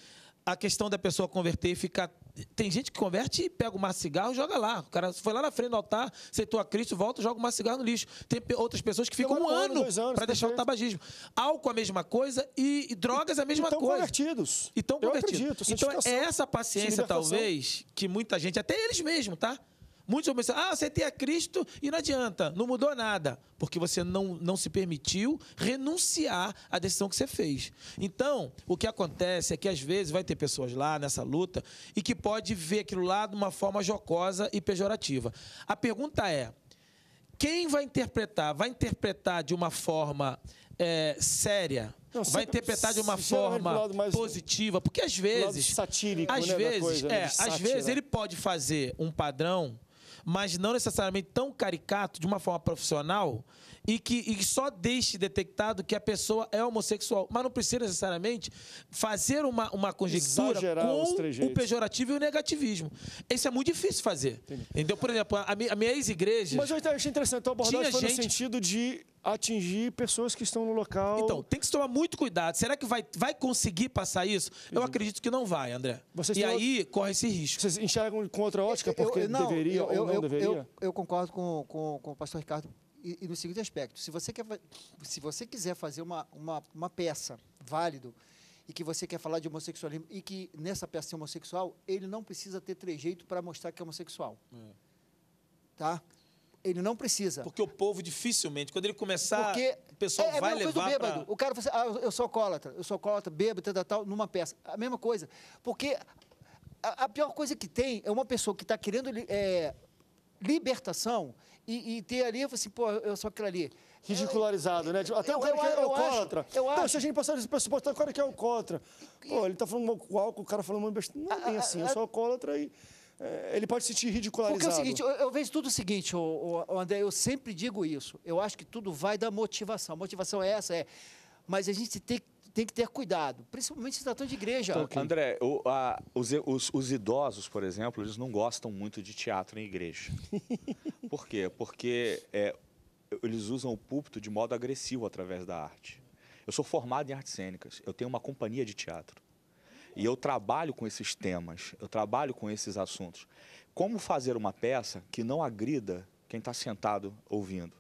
a questão da pessoa converter e ficar. Tem gente que converte e pega o mar cigarro e joga lá. O cara foi lá na frente do altar, aceitou a Cristo, volta, joga o mar cigarro no lixo. Tem outras pessoas que ficam um, um ano, ano para deixar o tabagismo. Álcool é a mesma coisa e, e drogas é a mesma então, coisa. Convertidos. E tão convertidos. Acredito, é então é essa paciência, talvez, que muita gente, até eles mesmos, tá? Muitos vão pensar, ah, aceitei Cristo e não adianta, não mudou nada, porque você não, não se permitiu renunciar à decisão que você fez. Então, o que acontece é que às vezes vai ter pessoas lá nessa luta e que pode ver aquilo lá de uma forma jocosa e pejorativa. A pergunta é, quem vai interpretar? Vai interpretar de uma forma é, séria, não, vai interpretar de uma forma positiva, porque às vezes, satírico, às né, vezes, coisa, né, é, às vezes né? ele pode fazer um padrão mas não necessariamente tão caricato, de uma forma profissional, e que e só deixe detectado que a pessoa é homossexual. Mas não precisa necessariamente fazer uma, uma conjectura com o pejorativo e o negativismo. Isso é muito difícil fazer. Entendi. Entendeu? Por exemplo, a minha, minha ex-igreja. Mas eu achei interessante, a abordagem foi gente... no sentido de atingir pessoas que estão no local. Então, tem que se tomar muito cuidado. Será que vai, vai conseguir passar isso? Entendi. Eu acredito que não vai, André. Vocês e aí o... corre esse risco. Vocês enxergam com outra ótica porque eu, eu, não, deveria eu, ou não deveria? Eu, concordo com, com, com o pastor Ricardo e, e, no seguinte aspecto: se você, quer, se você quiser fazer uma, uma, uma peça válido e que você quer falar de homossexualismo e que nessa peça é homossexual, ele não precisa ter trejeito para mostrar que é homossexual. É. Tá? Ele não precisa. Porque o povo dificilmente, quando ele começar, Porque o pessoal é, é vai levar. Coisa do bêbado. Pra... O cara fala assim, ah, eu sou alcoólatra, eu sou alcoólatra, bêbado, tal, tal, tal, numa peça. A mesma coisa. Porque a, a pior coisa que tem é uma pessoa que está querendo é, libertação e, e ter ali, eu falei assim, pô, eu sou aquilo ali. Ridicularizado, né? Tipo, até eu, o cara eu, que é alcoólatra. Eu não, acho. se a gente passar esse pressuposto, o cara que é alcoólatra. Pô, ele tá falando o álcool, o cara falando mal besteira. Não é assim, eu sou alcoólatra e é, ele pode se sentir ridicularizado. Porque é o seguinte, eu, eu vejo tudo o seguinte, o, o, André, eu sempre digo isso. Eu acho que tudo vai da motivação. A motivação é essa, é. Mas a gente tem que tem que ter cuidado, principalmente se tratando de igreja. Então, okay. André, o, a, os, os, os, idosos, por exemplo, eles não gostam muito de teatro em igreja. Por quê? Porque é, eles usam o púlpito de modo agressivo através da arte. Eu sou formado em artes cênicas, eu tenho uma companhia de teatro. E eu trabalho com esses temas, eu trabalho com esses assuntos. Como fazer uma peça que não agrida quem está sentado ouvindo?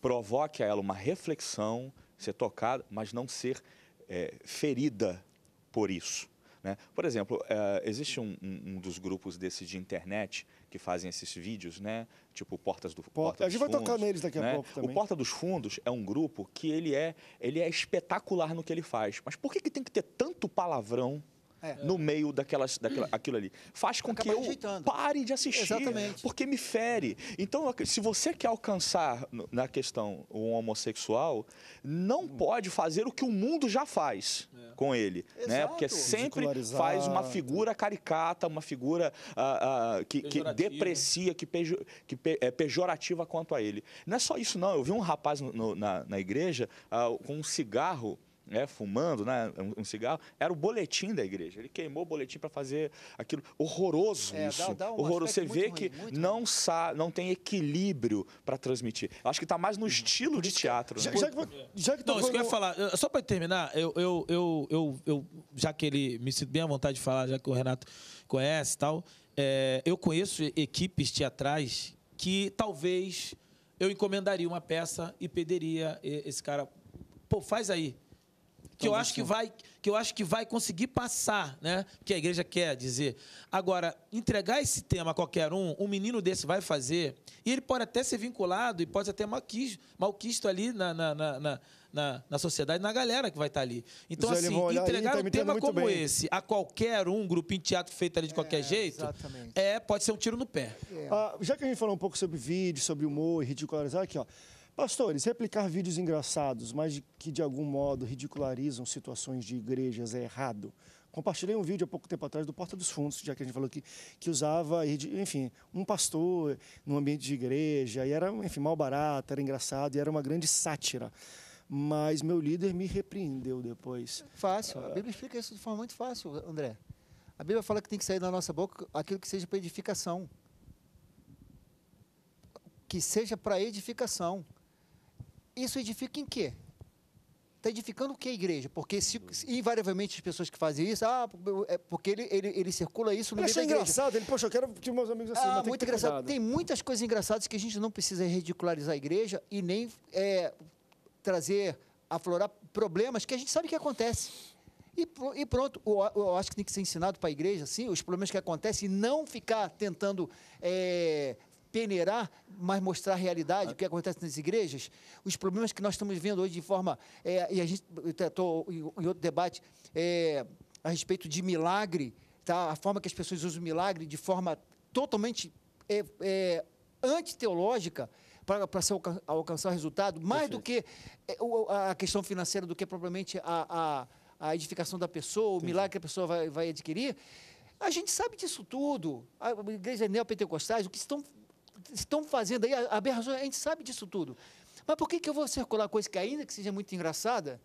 Provoque a ela uma reflexão, ser tocada, mas não ser é, ferida por isso. Né? Por exemplo, é, existe um, um, um, dos grupos desses de internet que fazem esses vídeos, né? Tipo Portas do Porta, Porta A gente vai fundos, tocar neles daqui a né? pouco também. O Porta dos Fundos é um grupo que ele é, ele é espetacular no que ele faz. Mas por que, que tem que ter tanto palavrão é. no meio daquelas, daquela, aquilo ali. Faz com Acaba que eu pare de assistir, Exatamente. porque me fere. Então, se você quer alcançar na questão um homossexual, não hum. pode fazer o que o mundo já faz é. com ele, né? Exato. né? Porque sempre faz uma figura caricata, uma figura ah, ah, que, que, deprecia, que, pejo, que pe, é pejorativa quanto a ele. Não é só isso não. Eu vi um rapaz no, na, na igreja ah, com um cigarro né, fumando né, um, cigarro, era o boletim da igreja. Ele queimou o boletim para fazer aquilo. Horroroso é, isso. Dá, dá um horroroso. Você vê ruim, que não, sa não tem equilíbrio para transmitir. Acho que está mais no hum. estilo de teatro. Né? Já, já, que, já que eu falar, só para terminar, eu, eu, eu, eu, eu, já que ele me sinto bem à vontade de falar, já que o Renato conhece e tal, é, eu conheço equipes teatrais que talvez eu encomendaria uma peça e pediria esse cara, pô, faz aí que eu então, acho que assim, vai que eu acho que vai conseguir passar, né? Que a igreja quer dizer. Agora, entregar esse tema a qualquer um, um menino desse vai fazer, e ele pode até ser vinculado e pode até malquisto, malquisto ali na, na, na, na, na sociedade, na galera que vai estar ali. Então, assim, entregar tá um tema como bem. esse a qualquer um, grupinho de teatro feito ali de é, qualquer jeito, é pode ser um tiro no pé. É. Ah, já que a gente falou um pouco sobre vídeo, sobre humor e ridicularizar, aqui, ó. Pastores, replicar vídeos engraçados, mas que de algum modo ridicularizam situações de igrejas é errado. Compartilhei um vídeo há pouco tempo atrás do Porta dos Fundos, já que a gente falou que usava, enfim, um pastor num ambiente de igreja, e era, enfim, mal barato, era engraçado, e era uma grande sátira. Mas meu líder me repreendeu depois. Fácil, a ah. Bíblia explica isso de forma muito fácil, André. A Bíblia fala que tem que sair da nossa boca aquilo que seja para edificação. Que seja para edificação isso edifica em quê? Está edificando o que a igreja? Porque, se, invariavelmente, as pessoas que fazem isso, ah, é porque ele, ele, ele circula isso no eu meio da igreja. engraçado. Ele, poxa, eu quero que meus amigos assim. Ah, muito engraçado. Cuidado. Tem muitas coisas engraçadas que a gente não precisa ridicularizar a igreja e nem é, trazer, aflorar problemas que a gente sabe que acontece. E, e pronto, eu, eu acho que tem que ser ensinado para a igreja, assim, os problemas que acontecem e não ficar tentando é, peneirar, mas mostrar a realidade, o que acontece nas igrejas, os problemas que nós estamos vendo hoje de forma. É, e a gente tratou em outro debate é, a respeito de milagre, tá? a forma que as pessoas usam o milagre de forma totalmente é, é, antiteológica para alcançar o alcançar resultado, mais Perfeito. do que é, a questão financeira, do que propriamente a, a, a edificação da pessoa, o milagre que a pessoa vai, vai adquirir. A gente sabe disso tudo. A igreja neopentecostais, o que estão estão fazendo aí aberrações, a gente sabe disso tudo. Mas por que, que eu vou circular coisa que, ainda que seja muito engraçada,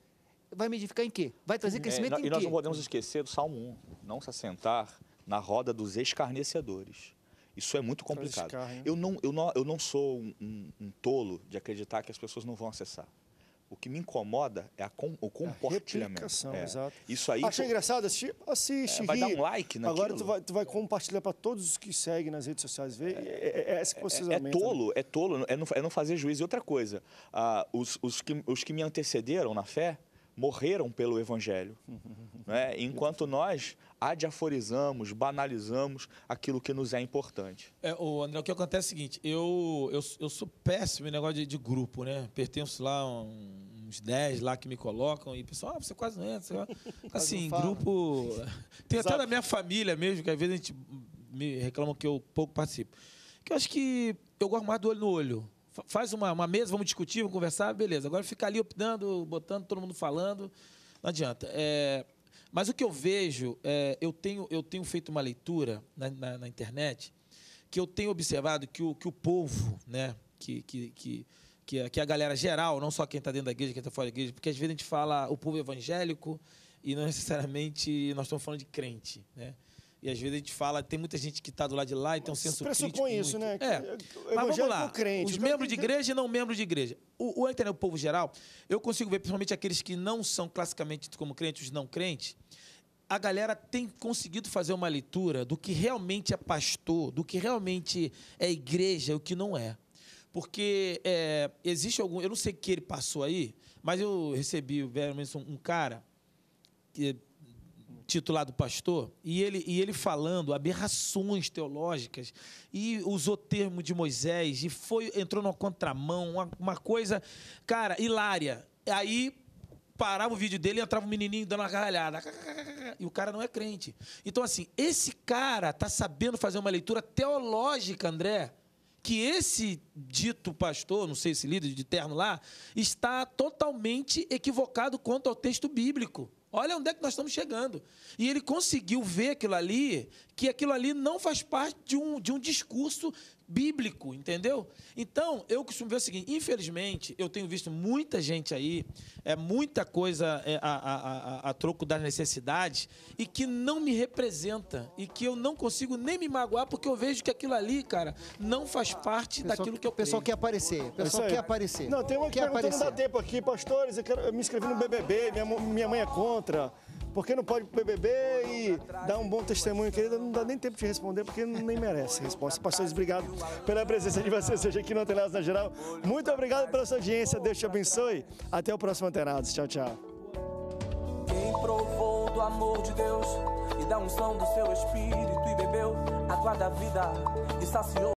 vai me edificar em quê? Vai trazer é, crescimento é, em e quê? E nós não podemos esquecer do Salmo 1, não se assentar na roda dos escarnecedores. Isso é muito complicado. Eu não, eu não, eu não sou um, um, um tolo de acreditar que as pessoas não vão acessar. O que me incomoda é com, o compartilhamento. A é. exato. Isso aí. Achei tu... engraçado assistir? Assiste. É, vai dar um like naquilo. Agora tu vai, tu vai compartilhar para todos os que seguem nas redes sociais ver. É, é, é, é tolo, né? é tolo, é não, é não fazer juízo. E outra coisa, ah, os, os, que, os que me antecederam na fé morreram pelo evangelho. Né? Enquanto nós adiaforizamos, banalizamos aquilo que nos é importante. É, o André, o que acontece é o seguinte, eu, eu, eu sou péssimo em negócio de, de grupo, né? Pertenço lá um, uns 10 lá que me colocam e o pessoal, ah, você quase não entra. Assim, grupo... Tem até da minha família mesmo, que às vezes a gente me reclamam que eu pouco participo. Que eu acho que eu gosto mais do olho no olho. Faz uma, uma mesa, vamos discutir, vamos conversar, beleza. Agora ficar ali opinando, botando, todo mundo falando, não adianta. É, mas o que eu vejo, é, eu, tenho, eu tenho feito uma leitura na, na, na, internet que eu tenho observado que o, que o povo, né, que, que, que, que, a, que a galera geral, não só quem está dentro da igreja, quem está fora da igreja, porque às vezes a gente fala o povo evangélico e não necessariamente nós estamos falando de crente, né? E às vezes a gente fala, tem muita gente que está do lado de lá e tem um senso crítico. isso, muito. né? É. é mas vamos lá. Crente, Os membros de igreja e não membros de igreja. O, o, né, o povo geral, eu consigo ver, principalmente aqueles que não são classicamente como crentes, os não crentes, a galera tem conseguido fazer uma leitura do que realmente é pastor, do que realmente é igreja e o que não é. Porque é, existe algum. Eu não sei o que ele passou aí, mas eu recebi, um cara que titulado pastor, e ele, e ele falando aberrações teológicas, e usou termo de Moisés, e foi entrou numa contramão, uma, uma coisa, cara, hilária. Aí parava o vídeo dele e entrava um menininho dando uma gargalhada. E o cara não é crente. Então, assim, esse cara tá sabendo fazer uma leitura teológica, André, que esse dito pastor, não sei, se líder de terno lá, está totalmente equivocado quanto ao texto bíblico. Olha onde é que nós estamos chegando. E ele conseguiu ver aquilo ali que aquilo ali não faz parte de um, de um discurso bíblico, entendeu? Então, eu costumo ver o seguinte: infelizmente, eu tenho visto muita gente aí, é muita coisa é, a, a, a, a, troco das necessidades, e que não me representa, e que eu não consigo nem me magoar, porque eu vejo que aquilo ali, cara, não faz parte pessoal, daquilo que eu O pessoal quer aparecer, o é pessoal quer aparecer. Não, tem uma que pergunta, não dá tempo aqui, pastores, eu, quero, eu me inscrevi no BBB, minha, minha mãe é contra. Porque não pode BBB e dar um bom testemunho, querida, não dá nem tempo de responder, porque nem merece resposta. Pastores, obrigado pela presença de vocês hoje aqui no Antenados na Geral. Muito obrigado pela sua audiência, Deus te abençoe. Até o próximo Antenados. Tchau, tchau. Quem provou do amor de Deus e da unção do seu Espírito e bebeu água da vida e saciou